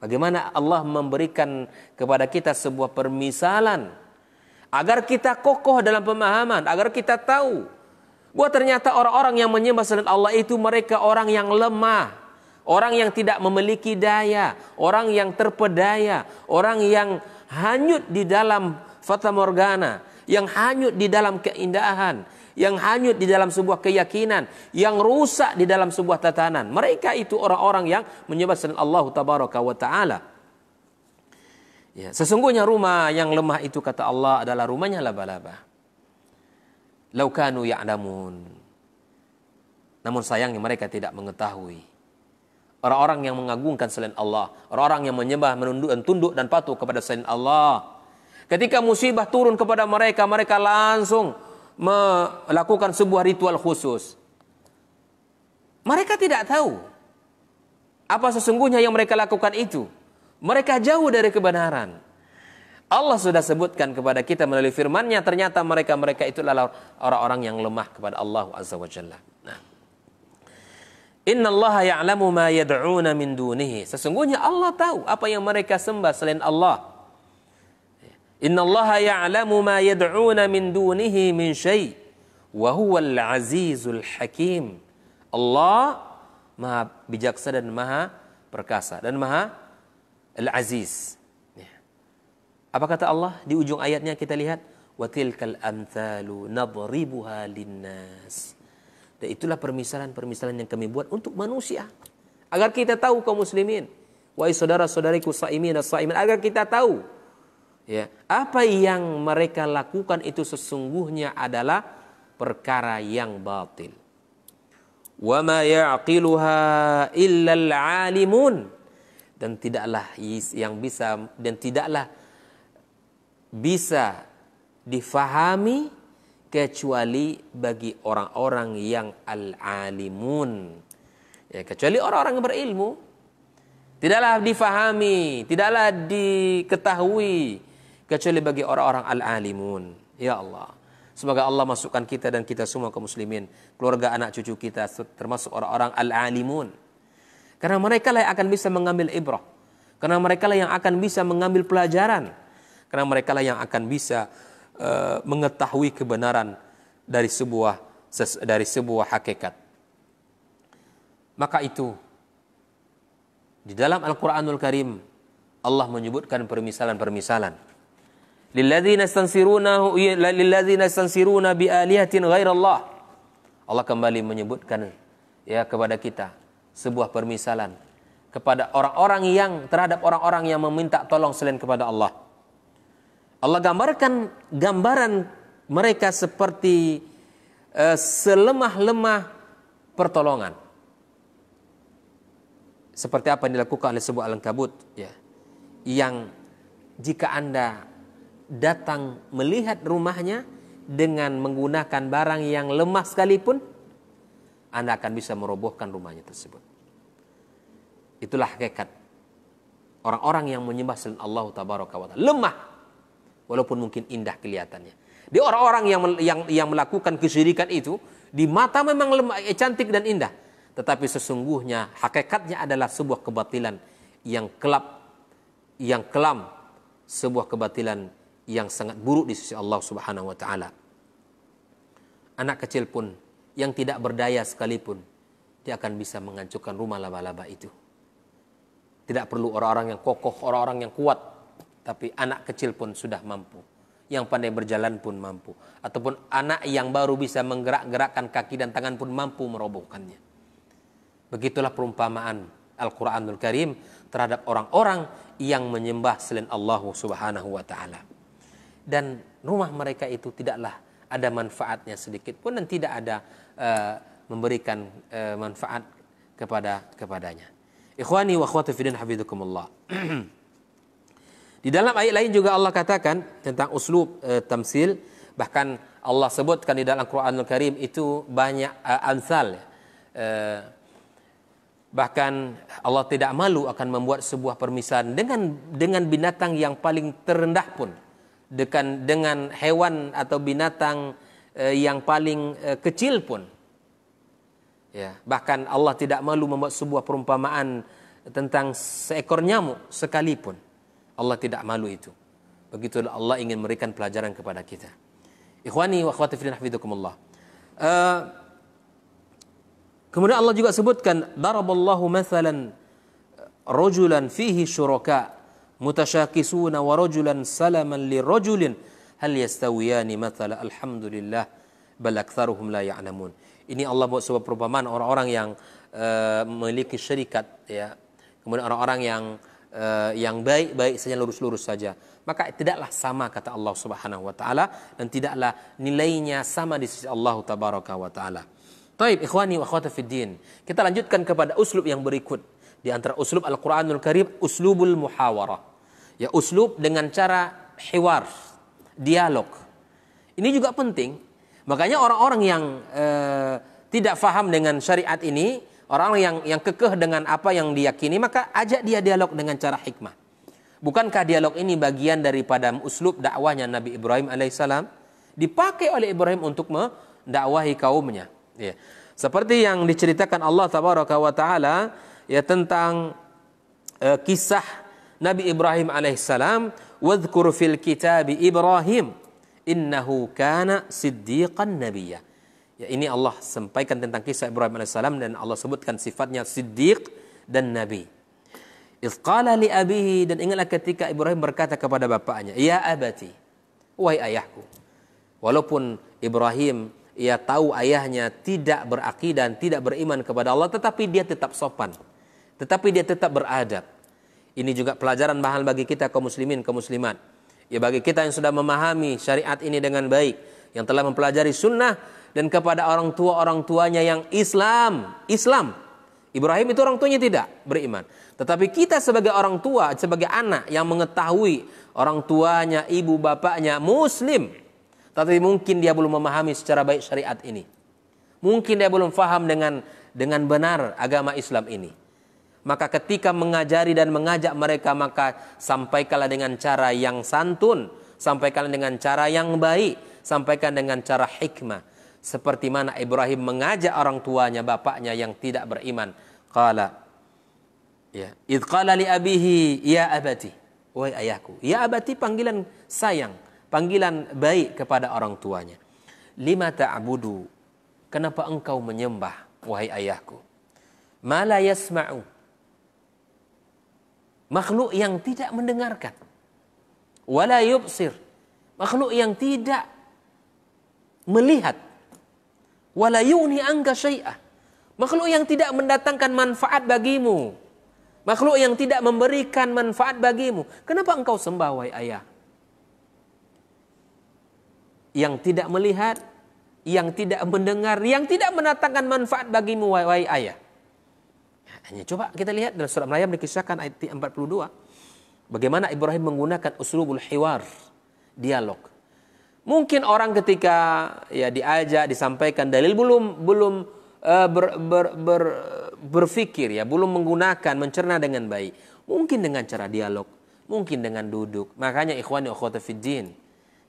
Bagaimana Allah memberikan kepada kita sebuah permisalan agar kita kokoh dalam pemahaman, agar kita tahu bahwa ternyata orang-orang yang menyembah selain Allah itu mereka orang yang lemah. Orang yang tidak memiliki daya. Orang yang terpedaya. Orang yang hanyut di dalam fata morgana. Yang hanyut di dalam keindahan. Yang hanyut di dalam sebuah keyakinan. Yang rusak di dalam sebuah tatanan. Mereka itu orang-orang yang menyembah selain Allah tabaraka wa ta'ala. Ya, sesungguhnya rumah yang lemah itu kata Allah adalah rumahnya laba-laba laukanu ya'lamun. Namun sayangnya mereka tidak mengetahui. Orang-orang yang mengagungkan selain Allah, orang-orang yang menyembah, menunduk dan tunduk dan patuh kepada selain Allah. Ketika musibah turun kepada mereka, mereka langsung melakukan sebuah ritual khusus. Mereka tidak tahu apa sesungguhnya yang mereka lakukan itu. Mereka jauh dari kebenaran. Allah sudah sebutkan kepada kita melalui firman-Nya ternyata mereka-mereka itu adalah orang-orang yang lemah kepada Allah Azza wa Jalla. Nah. Inna Allah ya'lamu ma yad'una min dunihi. Sesungguhnya Allah tahu apa yang mereka sembah selain Allah. Inna Allah ya'lamu ma yad'una min dunihi min syai. Wa huwal azizul hakim. Allah maha bijaksana dan maha perkasa dan maha al-aziz. Apa kata Allah di ujung ayatnya kita lihat watilkal amthalu nadribuha linnas. Dan itulah permisalan-permisalan yang kami buat untuk manusia agar kita tahu kaum muslimin. Wahai saudara-saudariku saimin dan saimin agar kita tahu ya, apa yang mereka lakukan itu sesungguhnya adalah perkara yang batil. Wa ma ya'qiluha illa alimun dan tidaklah yang bisa dan tidaklah bisa difahami kecuali bagi orang-orang yang al-alimun. Ya, kecuali orang-orang yang berilmu. Tidaklah difahami, tidaklah diketahui kecuali bagi orang-orang al-alimun. Ya Allah. Semoga Allah masukkan kita dan kita semua ke muslimin, keluarga anak cucu kita termasuk orang-orang al-alimun. Karena mereka lah yang akan bisa mengambil ibrah. Karena mereka lah yang akan bisa mengambil pelajaran karena mereka lah yang akan bisa uh, mengetahui kebenaran dari sebuah dari sebuah hakikat. Maka itu di dalam Al-Qur'anul Karim Allah menyebutkan permisalan-permisalan. Lilladzina yastansiruna lilladzina yastansiruna bi alihatin ghairallah. Allah kembali menyebutkan ya kepada kita sebuah permisalan kepada orang-orang yang terhadap orang-orang yang meminta tolong selain kepada Allah. Allah gambarkan gambaran mereka seperti uh, selemah-lemah pertolongan. Seperti apa yang dilakukan oleh sebuah alam kabut, ya. Yang jika Anda datang melihat rumahnya dengan menggunakan barang yang lemah sekalipun Anda akan bisa merobohkan rumahnya tersebut. Itulah hakikat orang-orang yang menyembah selain Allah tabaraka taala. Lemah walaupun mungkin indah kelihatannya. Di orang-orang yang yang yang melakukan kesyirikan itu di mata memang lemah, eh, cantik dan indah, tetapi sesungguhnya hakikatnya adalah sebuah kebatilan yang kelap yang kelam, sebuah kebatilan yang sangat buruk di sisi Allah Subhanahu wa taala. Anak kecil pun yang tidak berdaya sekalipun dia akan bisa menghancurkan rumah laba-laba itu. Tidak perlu orang-orang yang kokoh, orang-orang yang kuat, tapi anak kecil pun sudah mampu. Yang pandai berjalan pun mampu. Ataupun anak yang baru bisa menggerak-gerakkan kaki dan tangan pun mampu merobohkannya. Begitulah perumpamaan Al-Quranul Karim terhadap orang-orang yang menyembah selain Allah subhanahu wa ta'ala. Dan rumah mereka itu tidaklah ada manfaatnya sedikit pun dan tidak ada uh, memberikan uh, manfaat kepada kepadanya. Ikhwani wa akhwati fillah [clears throat] Di dalam ayat lain juga Allah katakan tentang uslub e, tamsil, bahkan Allah sebutkan di dalam Al-Qur'anul Karim itu banyak e, eh, ansal. Ya. E, eh, bahkan Allah tidak malu akan membuat sebuah permisalan dengan dengan binatang yang paling terendah pun, dengan dengan hewan atau binatang e, yang paling e, kecil pun. Ya, bahkan Allah tidak malu membuat sebuah perumpamaan tentang seekor nyamuk sekalipun Allah tidak malu itu. Begitulah Allah ingin memberikan pelajaran kepada kita. Ikhwani wa akhwati fillah hafizakumullah. Uh, kemudian Allah juga sebutkan daraballahu mathalan rajulan fihi syuraka mutasyakisuna wa rajulan salaman li rajulin hal yastawiyani mathala alhamdulillah bal aktsaruhum la ya'lamun. Ini Allah buat sebuah perumpamaan orang-orang yang uh, memiliki syarikat ya. Kemudian orang-orang yang Eh, yang baik-baik saja lurus-lurus saja maka tidaklah sama kata Allah Subhanahu wa taala dan tidaklah nilainya sama di sisi Allah tabaraka wa taala. Baik, ikhwani wa akhwati fid din. Kita lanjutkan kepada uslub yang berikut di antara uslub Al-Qur'anul Karim uslubul muhawarah. Ya uslub dengan cara hiwar, dialog. Ini juga penting. Makanya orang-orang yang eh, tidak faham dengan syariat ini Orang yang yang kekeh dengan apa yang diyakini maka ajak dia dialog dengan cara hikmah. Bukankah dialog ini bagian daripada uslub dakwahnya Nabi Ibrahim alaihissalam dipakai oleh Ibrahim untuk mendakwahi kaumnya. Ya. Seperti yang diceritakan Allah wa taala ya tentang uh, kisah Nabi Ibrahim alaihissalam wadhkur fil kitab Ibrahim innahu kana siddiqan nabiyya Ya, ini Allah sampaikan tentang kisah Ibrahim alaihissalam dan Allah sebutkan sifatnya siddiq dan nabi. Izqala li abihi dan ingatlah ketika Ibrahim berkata kepada bapaknya, "Ya abati, wahai ayahku." Walaupun Ibrahim ia tahu ayahnya tidak berakidah dan tidak beriman kepada Allah, tetapi dia tetap sopan. Tetapi dia tetap beradab. Ini juga pelajaran bahan bagi kita kaum muslimin, kaum muslimat. Ya bagi kita yang sudah memahami syariat ini dengan baik, yang telah mempelajari sunnah dan kepada orang tua orang tuanya yang Islam, Islam. Ibrahim itu orang tuanya tidak beriman. Tetapi kita sebagai orang tua, sebagai anak yang mengetahui orang tuanya, ibu bapaknya muslim. Tapi mungkin dia belum memahami secara baik syariat ini. Mungkin dia belum faham dengan dengan benar agama Islam ini. Maka ketika mengajari dan mengajak mereka maka sampaikanlah dengan cara yang santun, sampaikanlah dengan cara yang baik, sampaikan dengan cara hikmah seperti mana Ibrahim mengajak orang tuanya bapaknya yang tidak beriman qala ya id qala li abihi ya abati wahai ayahku ya abati panggilan sayang panggilan baik kepada orang tuanya lima ta'budu kenapa engkau menyembah wahai ayahku mala yasma'u makhluk yang tidak mendengarkan wala yubsir makhluk yang tidak melihat Walayuni yuni angka syai'ah. Makhluk yang tidak mendatangkan manfaat bagimu. Makhluk yang tidak memberikan manfaat bagimu. Kenapa engkau sembah wahai ayah? Yang tidak melihat, yang tidak mendengar, yang tidak mendatangkan manfaat bagimu wahai ayah. Hanya coba kita lihat dalam surat Maryam dikisahkan ayat 42. Bagaimana Ibrahim menggunakan uslubul hiwar, dialog. Mungkin orang ketika ya diajak disampaikan dalil belum belum uh, ber, ber, ber, berpikir ya, belum menggunakan mencerna dengan baik. Mungkin dengan cara dialog, mungkin dengan duduk. Makanya ikhwani ukhwata fiddin.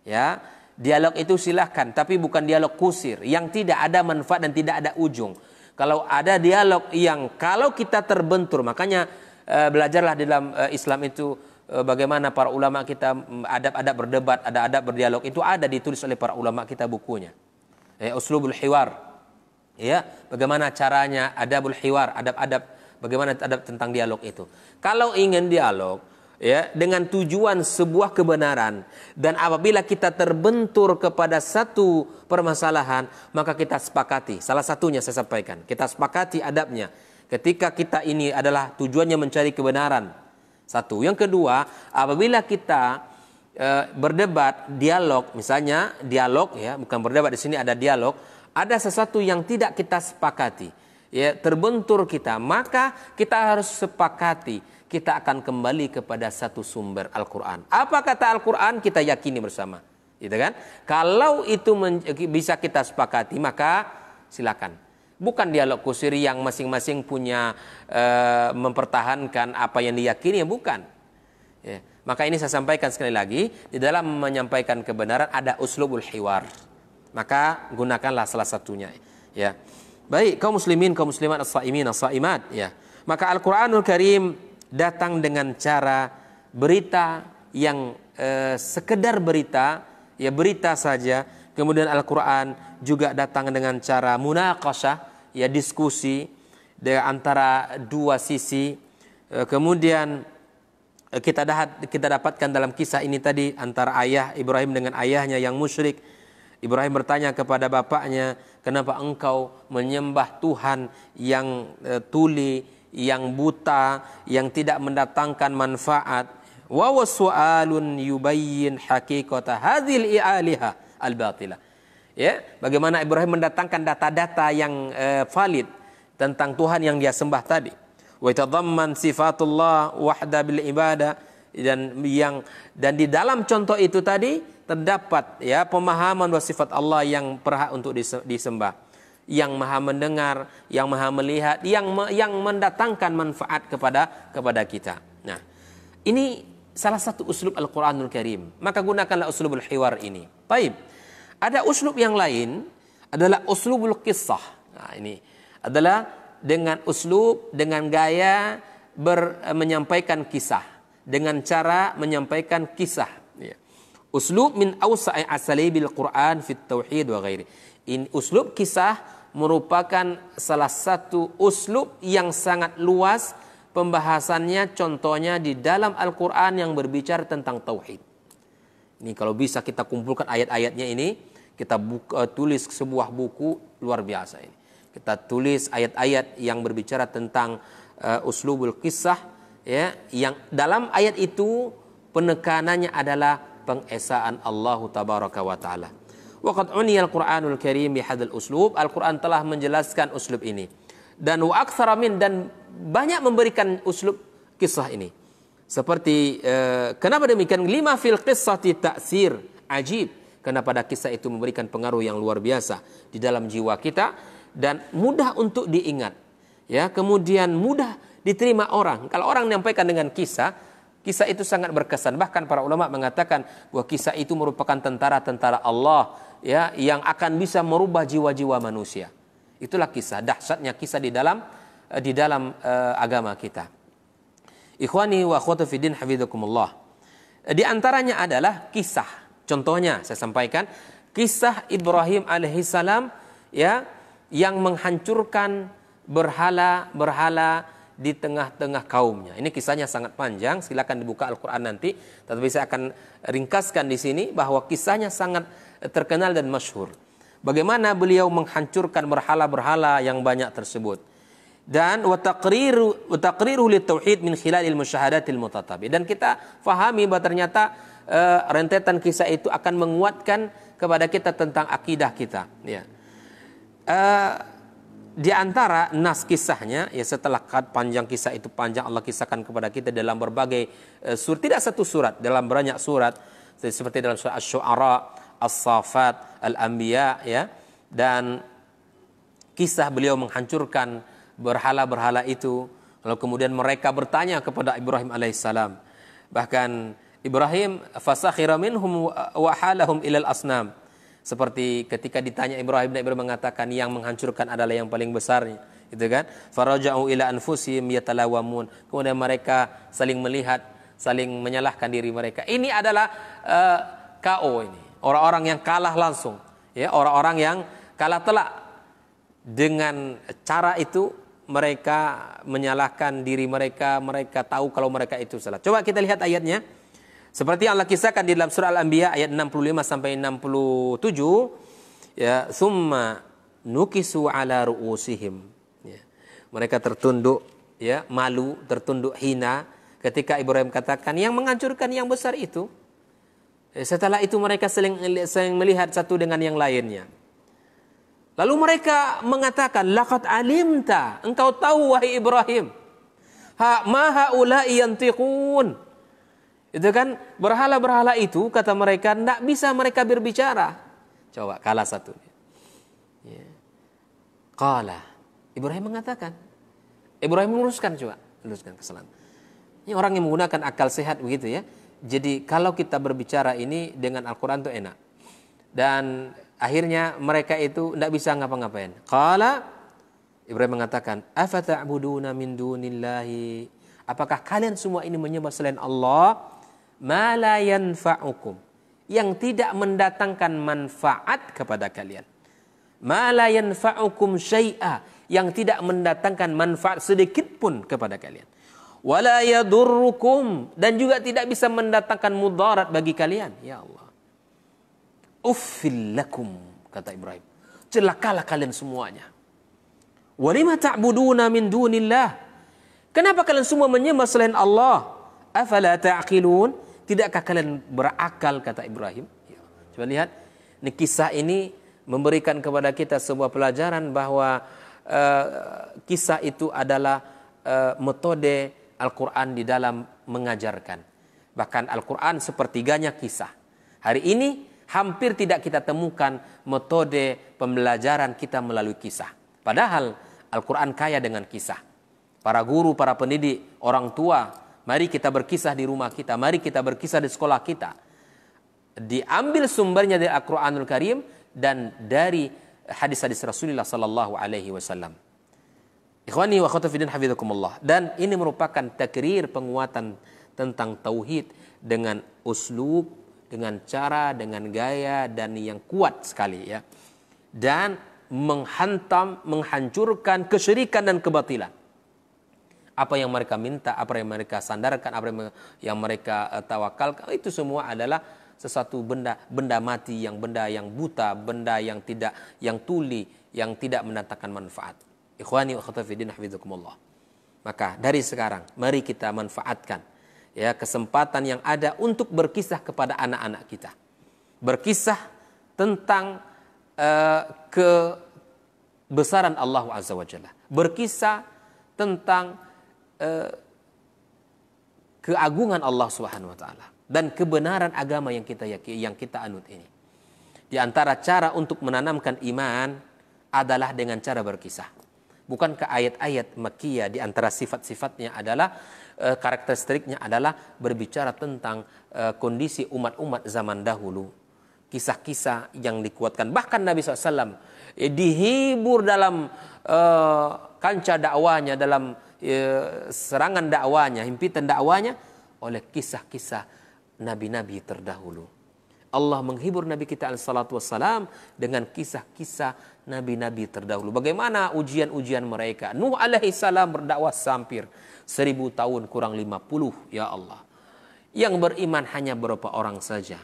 Ya, dialog itu silahkan tapi bukan dialog kusir yang tidak ada manfaat dan tidak ada ujung. Kalau ada dialog yang kalau kita terbentur, makanya uh, belajarlah dalam uh, Islam itu Eh, bagaimana para ulama kita mm, adab-adab berdebat, ada adab berdialog itu ada ditulis oleh para ulama kita bukunya. Ya, uslubul hiwar. Ya, bagaimana caranya adabul hiwar, adab-adab bagaimana adab tentang dialog itu. Kalau ingin dialog ya dengan tujuan sebuah kebenaran dan apabila kita terbentur kepada satu permasalahan maka kita sepakati salah satunya saya sampaikan kita sepakati adabnya ketika kita ini adalah tujuannya mencari kebenaran satu. Yang kedua, apabila kita e, berdebat, dialog, misalnya dialog ya, bukan berdebat di sini ada dialog, ada sesuatu yang tidak kita sepakati, ya terbentur kita, maka kita harus sepakati kita akan kembali kepada satu sumber Al-Qur'an. Apa kata Al-Qur'an kita yakini bersama, gitu kan? Kalau itu bisa kita sepakati, maka silakan bukan dialog kusir yang masing-masing punya e, mempertahankan apa yang diyakini, ya bukan. Ya. Maka ini saya sampaikan sekali lagi, di dalam menyampaikan kebenaran ada uslubul hiwar. Maka gunakanlah salah satunya. Ya. Baik, kaum muslimin, kaum muslimat, as-saimin, as Ya. Maka Al-Quranul Karim datang dengan cara berita yang e, sekedar berita, ya berita saja, Kemudian Al-Quran juga datang dengan cara munakasah ya diskusi dari antara dua sisi eh, kemudian eh, kita dapat kita dapatkan dalam kisah ini tadi antara ayah Ibrahim dengan ayahnya yang musyrik Ibrahim bertanya kepada bapaknya kenapa engkau menyembah Tuhan yang eh, tuli yang buta yang tidak mendatangkan manfaat wa wasualun yubayyin hakikata hadhil ialiha al ya bagaimana Ibrahim mendatangkan data-data yang uh, valid tentang Tuhan yang dia sembah tadi wa sifatullah wahda bil ibadah dan yang dan di dalam contoh itu tadi terdapat ya pemahaman bahwa sifat Allah yang berhak untuk disembah yang maha mendengar yang maha melihat yang yang mendatangkan manfaat kepada kepada kita nah ini salah satu uslub Al-Qur'anul Karim maka gunakanlah uslubul hiwar ini baik ada uslub yang lain adalah uslubul kisah. Nah, ini adalah dengan uslub, dengan gaya ber, eh, menyampaikan kisah, dengan cara menyampaikan kisah. Ya. Uslub min awsa'i bil Qur'an fit tauhid wa ghairi. Ini uslub kisah merupakan salah satu uslub yang sangat luas pembahasannya contohnya di dalam Al-Qur'an yang berbicara tentang tauhid. Ini kalau bisa kita kumpulkan ayat-ayatnya ini kita buka, eh, tulis sebuah buku luar biasa ini. Kita tulis ayat-ayat yang berbicara tentang uh, uslubul kisah ya yang dalam ayat itu penekanannya adalah pengesaan Allah tabaraka wa taala. Waqad al Qur'anul Karim bihadzal uslub, Al-Qur'an telah menjelaskan uslub ini. Dan wa dan banyak memberikan uslub kisah ini. Seperti uh, kenapa demikian? Lima fil qissati ta'sir ajib karena pada kisah itu memberikan pengaruh yang luar biasa di dalam jiwa kita dan mudah untuk diingat. Ya, kemudian mudah diterima orang. Kalau orang menyampaikan dengan kisah, kisah itu sangat berkesan. Bahkan para ulama mengatakan bahwa kisah itu merupakan tentara-tentara Allah ya yang akan bisa merubah jiwa-jiwa manusia. Itulah kisah dahsyatnya kisah di dalam eh, di dalam uh, agama kita. Ikhwani wa akhwati fidin hafizakumullah. Di antaranya adalah kisah Contohnya saya sampaikan kisah Ibrahim alaihissalam ya yang menghancurkan berhala-berhala di tengah-tengah kaumnya. Ini kisahnya sangat panjang, silakan dibuka Al-Qur'an nanti, tetapi saya akan ringkaskan di sini bahwa kisahnya sangat eh, terkenal dan masyhur. Bagaimana beliau menghancurkan berhala-berhala yang banyak tersebut. Dan wataqriru wataqriru li tauhid min khilalil musyahadatil mutatabi. Dan kita fahami bahwa ternyata uh, rentetan kisah itu akan menguatkan kepada kita tentang akidah kita. Ya. Uh, di antara nas kisahnya, ya setelah panjang kisah itu panjang Allah kisahkan kepada kita dalam berbagai uh, eh, surat, tidak satu surat, dalam banyak surat seperti dalam surah ash syuara As-Saffat, Al-Anbiya ya. Dan kisah beliau menghancurkan berhala-berhala itu lalu kemudian mereka bertanya kepada Ibrahim alaihissalam bahkan Ibrahim fasakhira minhum wa halahum ilal asnam. Seperti ketika ditanya Ibrahim, Ibrahim mengatakan yang menghancurkan adalah yang paling besarnya. Itu kan? Faraja'u ila anfusihim yatalawamun. Kemudian mereka saling melihat, saling menyalahkan diri mereka. Ini adalah uh, eh, KO ini. Orang-orang yang kalah langsung. Ya, orang-orang yang kalah telak. Dengan cara itu mereka menyalahkan diri mereka, mereka tahu kalau mereka itu salah. Coba kita lihat ayatnya. Seperti yang Allah kisahkan di dalam surah Al-Anbiya ayat 65 sampai 67, ya, summa nukisu ala ru'usihim. Ya. Mereka tertunduk, ya, malu, tertunduk hina ketika Ibrahim katakan yang menghancurkan yang besar itu. Ya, setelah itu mereka saling, saling melihat satu dengan yang lainnya. Lalu mereka mengatakan, Lakat alimta, engkau tahu wahai Ibrahim. Ha, maha yang yantiqun. Itu kan berhala-berhala itu kata mereka tidak bisa mereka berbicara. Coba kalah satu. Ya. Kala. Ibrahim mengatakan. Ibrahim meluruskan coba. Luruskan kesalahan. Ini orang yang menggunakan akal sehat begitu ya. Jadi kalau kita berbicara ini dengan Al-Quran itu enak. Dan akhirnya mereka itu tidak bisa ngapa-ngapain. Kala Ibrahim mengatakan. Afata'buduna min dunillahi. Apakah kalian semua ini menyembah selain Allah? malayan faukum yang tidak mendatangkan manfaat kepada kalian. Malayan faukum syai'a yang tidak mendatangkan manfaat sedikit pun kepada kalian. Walayadurukum dan juga tidak bisa mendatangkan mudarat bagi kalian. Ya Allah. Uffillakum kata Ibrahim. Celakalah kalian semuanya. Walima ta'buduna min dunillah. Kenapa kalian semua menyembah selain Allah? Afala ta'qilun? Ta Tidakkah kalian berakal kata Ibrahim? Ya. Coba lihat, ini kisah ini memberikan kepada kita sebuah pelajaran bahwa uh, kisah itu adalah uh, metode Al-Quran di dalam mengajarkan. Bahkan Al-Quran sepertiganya kisah. Hari ini hampir tidak kita temukan metode pembelajaran kita melalui kisah. Padahal Al-Quran kaya dengan kisah. Para guru, para pendidik, orang tua, Mari kita berkisah di rumah kita, mari kita berkisah di sekolah kita. Diambil sumbernya dari Al-Qur'anul Karim dan dari hadis-hadis Rasulullah sallallahu alaihi wasallam. Ikhwani wa khotifidin hafizakumullah. Dan ini merupakan takrir penguatan tentang tauhid dengan uslub, dengan cara, dengan gaya dan yang kuat sekali ya. Dan menghantam, menghancurkan kesyirikan dan kebatilan apa yang mereka minta, apa yang mereka sandarkan, apa yang mereka eh, tawakalkan itu semua adalah sesuatu benda benda mati yang benda yang buta, benda yang tidak yang tuli, yang tidak mendatangkan manfaat. Ikhwani wa Maka dari sekarang mari kita manfaatkan ya kesempatan yang ada untuk berkisah kepada anak-anak kita. Berkisah tentang uh, kebesaran Allah Azza wa Jalla. Berkisah tentang keagungan Allah Subhanahu wa taala dan kebenaran agama yang kita yakini yang kita anut ini. Di antara cara untuk menanamkan iman adalah dengan cara berkisah. bukan ke ayat-ayat Makkiyah di antara sifat-sifatnya adalah e, karakteristiknya adalah berbicara tentang e, kondisi umat-umat zaman dahulu. Kisah-kisah yang dikuatkan. Bahkan Nabi SAW eh, dihibur dalam e, kancah dakwanya, dalam Ya, serangan dakwanya, himpitan dakwanya oleh kisah-kisah nabi-nabi terdahulu. Allah menghibur Nabi kita alaihi wassalam dengan kisah-kisah nabi-nabi terdahulu. Bagaimana ujian-ujian mereka. Nuh alaihissalam salam berdakwah sampir. Seribu tahun kurang lima puluh ya Allah. Yang beriman hanya beberapa orang saja.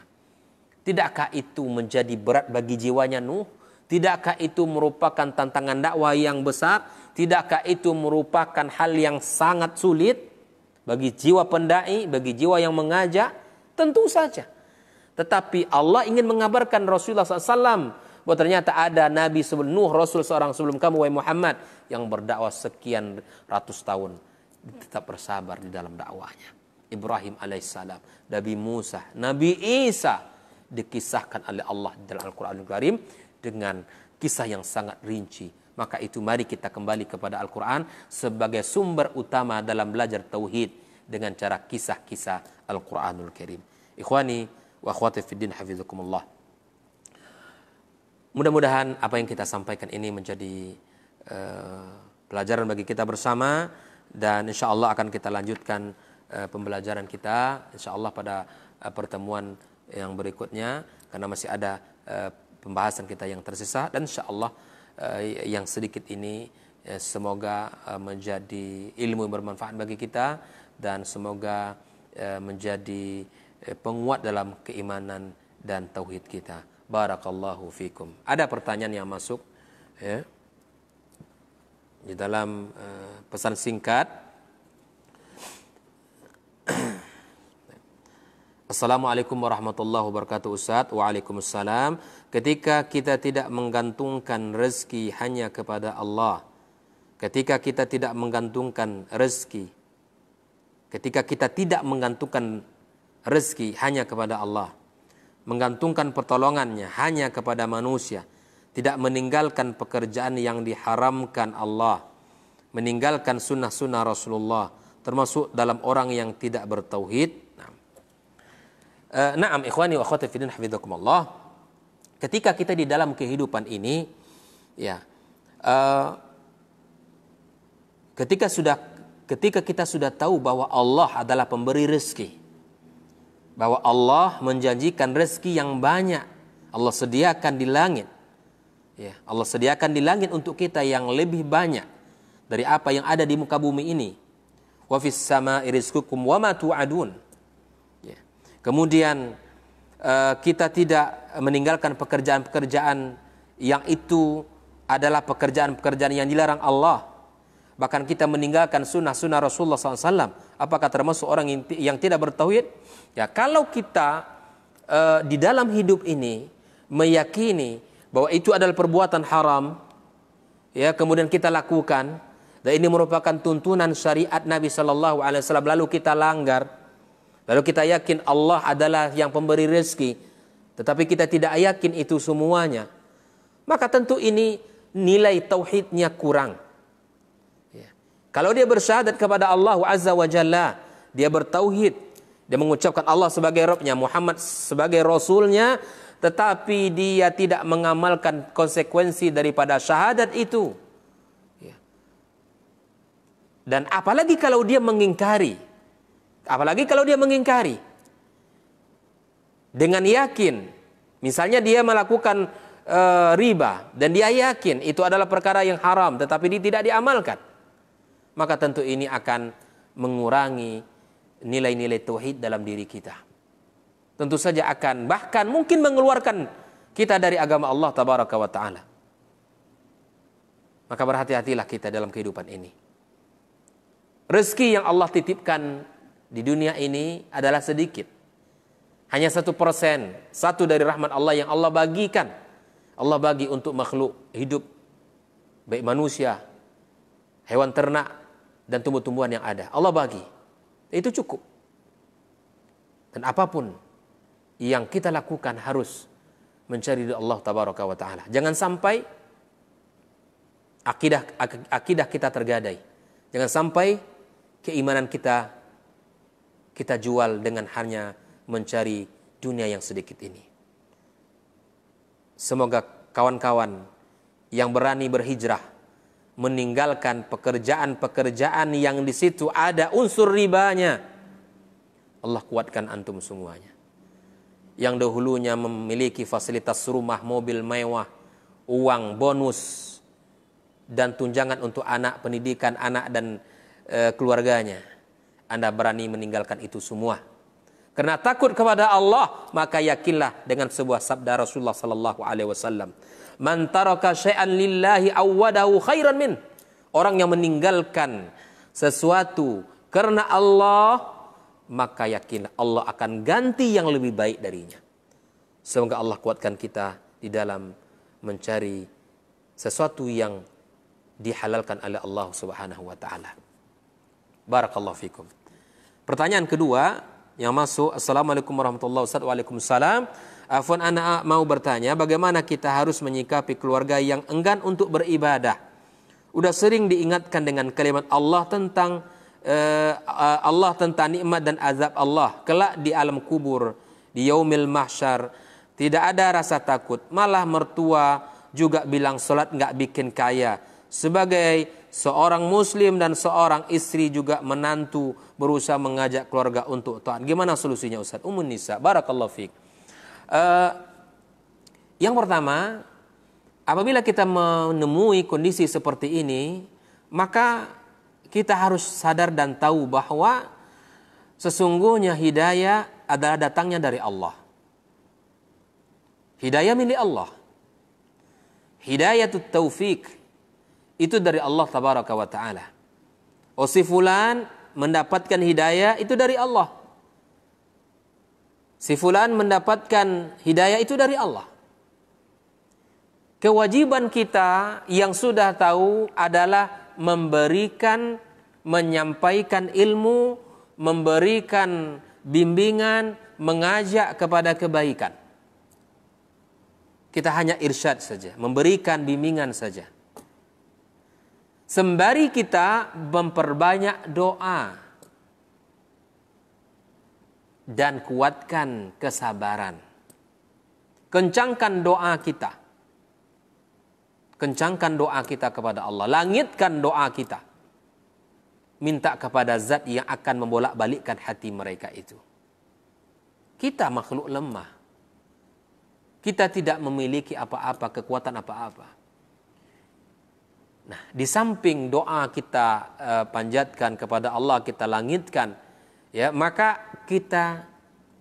Tidakkah itu menjadi berat bagi jiwanya Nuh? Tidakkah itu merupakan tantangan dakwah yang besar? Tidakkah itu merupakan hal yang sangat sulit bagi jiwa pendai, bagi jiwa yang mengajak? Tentu saja. Tetapi Allah ingin mengabarkan Rasulullah SAW bahwa ternyata ada nabi sebelum Nuh, rasul seorang sebelum kamu wahai Muhammad yang berdakwah sekian ratus tahun tetap bersabar di dalam dakwahnya. Ibrahim alaihissalam, Nabi Musa, Nabi Isa dikisahkan oleh Allah dalam Al-Qur'an Al-Karim dengan kisah yang sangat rinci. Maka itu mari kita kembali kepada Al-Quran sebagai sumber utama dalam belajar tauhid dengan cara kisah-kisah Al-Quranul Karim. Ikhwani wa akhwati fiddin hafizukumullah. Mudah-mudahan apa yang kita sampaikan ini menjadi uh, pelajaran bagi kita bersama dan insya Allah akan kita lanjutkan uh, pembelajaran kita insya Allah pada uh, pertemuan yang berikutnya karena masih ada uh, pembahasan kita yang tersisa dan insya Allah eh, yang sedikit ini eh, semoga eh, menjadi ilmu yang bermanfaat bagi kita dan semoga menjadi penguat dalam keimanan dan tauhid kita. Barakallahu fikum. Ada pertanyaan yang masuk ya. Di dalam uh, pesan singkat. [clears throat] Assalamualaikum warahmatullahi wabarakatuh Ustaz. Waalaikumsalam. ketika kita tidak menggantungkan rezeki hanya kepada Allah, ketika kita tidak menggantungkan rezeki, ketika kita tidak menggantungkan rezeki hanya kepada Allah, menggantungkan pertolongannya hanya kepada manusia, tidak meninggalkan pekerjaan yang diharamkan Allah, meninggalkan sunnah-sunnah Rasulullah, termasuk dalam orang yang tidak bertauhid. Nah, eh, uh, naam ikhwani wa akhwati fiddin hafizakumullah. ketika kita di dalam kehidupan ini ya uh, ketika sudah ketika kita sudah tahu bahwa Allah adalah pemberi rezeki bahwa Allah menjanjikan rezeki yang banyak Allah sediakan di langit ya Allah sediakan di langit untuk kita yang lebih banyak dari apa yang ada di muka bumi ini wa fis sama rizqukum wa ma tu'adun ya. kemudian Eh, kita tidak meninggalkan pekerjaan-pekerjaan yang itu adalah pekerjaan-pekerjaan yang dilarang Allah. Bahkan kita meninggalkan sunnah-sunnah Rasulullah SAW. Apakah termasuk orang yang, tidak bertauhid? Ya, kalau kita uh, di dalam hidup ini meyakini bahwa itu adalah perbuatan haram, ya kemudian kita lakukan dan ini merupakan tuntunan syariat Nabi Shallallahu Alaihi Wasallam lalu kita langgar, Lalu kita yakin Allah adalah yang pemberi rezeki, tetapi kita tidak yakin itu semuanya. Maka tentu ini nilai tauhidnya kurang. Ya. Kalau dia bersyahadat kepada Allah Azza wa Jalla, dia bertauhid, dia mengucapkan Allah sebagai Rabbnya, Muhammad sebagai Rasulnya, tetapi dia tidak mengamalkan konsekuensi daripada syahadat itu. Ya. Dan apalagi kalau dia mengingkari Apalagi kalau dia mengingkari. Dengan yakin. Misalnya dia melakukan e, riba dan dia yakin itu adalah perkara yang haram tetapi dia tidak diamalkan. Maka tentu ini akan mengurangi nilai-nilai tauhid dalam diri kita. Tentu saja akan bahkan mungkin mengeluarkan kita dari agama Allah tabaraka wa taala. Maka berhati-hatilah kita dalam kehidupan ini. Rezeki yang Allah titipkan di dunia ini adalah sedikit. Hanya satu persen, satu dari rahmat Allah yang Allah bagikan. Allah bagi untuk makhluk hidup, baik manusia, hewan ternak, dan tumbuh-tumbuhan yang ada. Allah bagi. Itu cukup. Dan apapun yang kita lakukan harus mencari Allah tabaraka wa taala. Jangan sampai akidah akidah kita tergadai. Jangan sampai keimanan kita kita jual dengan hanya mencari dunia yang sedikit ini. Semoga kawan-kawan yang berani berhijrah meninggalkan pekerjaan-pekerjaan yang di situ ada unsur ribanya. Allah kuatkan antum semuanya. Yang dahulunya memiliki fasilitas rumah, mobil mewah, uang bonus dan tunjangan untuk anak pendidikan anak dan e, keluarganya anda berani meninggalkan itu semua. Karena takut kepada Allah, maka yakinlah dengan sebuah sabda Rasulullah sallallahu alaihi wasallam. Man taraka syai'an lillahi awwadahu khairan min. Orang yang meninggalkan sesuatu karena Allah, maka yakinlah Allah akan ganti yang lebih baik darinya. Semoga Allah kuatkan kita di dalam mencari sesuatu yang dihalalkan oleh Allah Subhanahu wa taala. Barakallahu fikum. Pertanyaan kedua yang masuk, Assalamualaikum warahmatullahi wabarakatuh. Waalaikumsalam. Afwan ana mau bertanya, bagaimana kita harus menyikapi keluarga yang enggan untuk beribadah? Udah sering diingatkan dengan kalimat Allah tentang uh, Allah tentang nikmat dan azab Allah kelak di alam kubur, di yaumil mahsyar. Tidak ada rasa takut, malah mertua juga bilang solat enggak bikin kaya. Sebagai seorang muslim dan seorang istri juga menantu berusaha mengajak keluarga untuk taat. Gimana solusinya Ustaz? Umun Nisa, barakallahu fiik. Uh, eh, yang pertama, apabila kita menemui kondisi seperti ini, maka kita harus sadar dan tahu bahwa sesungguhnya hidayah adalah datangnya dari Allah. Hidayah milik Allah. Hidayah itu taufik itu dari Allah tabaraka wa taala. Oh si fulan mendapatkan hidayah itu dari Allah. Si fulan mendapatkan hidayah itu dari Allah. Kewajiban kita yang sudah tahu adalah memberikan, menyampaikan ilmu, memberikan bimbingan, mengajak kepada kebaikan. Kita hanya irsyad saja, memberikan bimbingan saja. Sembari kita memperbanyak doa dan kuatkan kesabaran. Kencangkan doa kita. Kencangkan doa kita kepada Allah. Langitkan doa kita. Minta kepada zat yang akan membolak-balikkan hati mereka itu. Kita makhluk lemah. Kita tidak memiliki apa-apa, kekuatan apa-apa. Nah, di samping doa kita uh, panjatkan kepada Allah, kita langitkan, ya, maka kita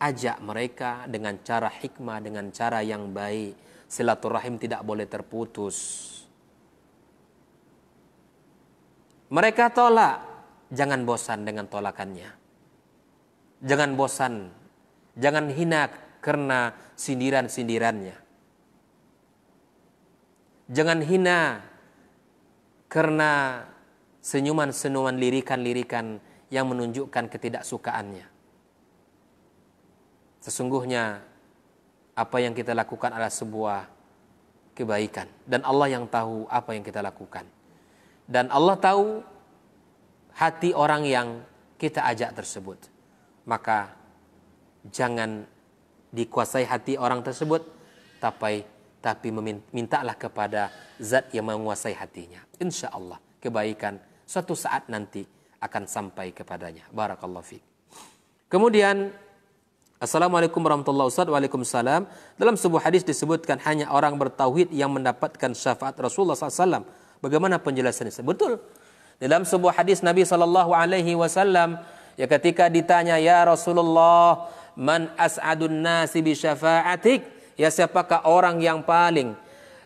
ajak mereka dengan cara hikmah, dengan cara yang baik. Silaturahim tidak boleh terputus. Mereka tolak, jangan bosan dengan tolakannya. Jangan bosan, jangan hina karena sindiran-sindirannya. Jangan hina karena senyuman-senyuman lirikan-lirikan yang menunjukkan ketidaksukaannya. Sesungguhnya apa yang kita lakukan adalah sebuah kebaikan dan Allah yang tahu apa yang kita lakukan. Dan Allah tahu hati orang yang kita ajak tersebut. Maka jangan dikuasai hati orang tersebut tapi tapi mintalah kepada zat yang menguasai hatinya. Insya Allah kebaikan suatu saat nanti akan sampai kepadanya. Barakallahu fiqh. Kemudian Assalamualaikum warahmatullahi wabarakatuh. Waalaikumsalam. Dalam sebuah hadis disebutkan hanya orang bertauhid yang mendapatkan syafaat Rasulullah SAW. Bagaimana penjelasannya? Betul. Dalam sebuah hadis Nabi Shallallahu Alaihi Wasallam ya ketika ditanya ya Rasulullah man as'adun nasi bi syafa'atik Ya siapakah orang yang paling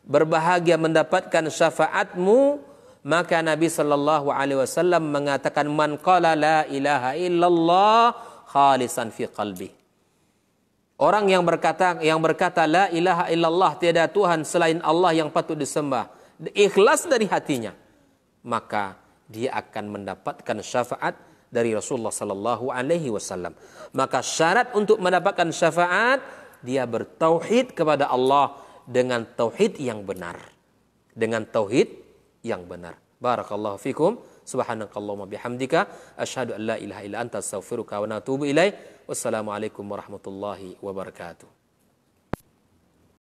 berbahagia mendapatkan syafaatmu? Maka Nabi Shallallahu Alaihi Wasallam mengatakan man qala la ilaha illallah khalisan fi qalbi. Orang yang berkata yang berkata la ilaha illallah tiada Tuhan selain Allah yang patut disembah, ikhlas dari hatinya, maka dia akan mendapatkan syafaat dari Rasulullah sallallahu alaihi wasallam. Maka syarat untuk mendapatkan syafaat dia bertauhid kepada Allah dengan tauhid yang benar. Dengan tauhid yang benar. Barakallahu fikum. Subhanakallahumma bihamdika. Ashadu an la ilaha illa anta astaghfiruka wa natubu ilaih. Wassalamualaikum warahmatullahi wabarakatuh.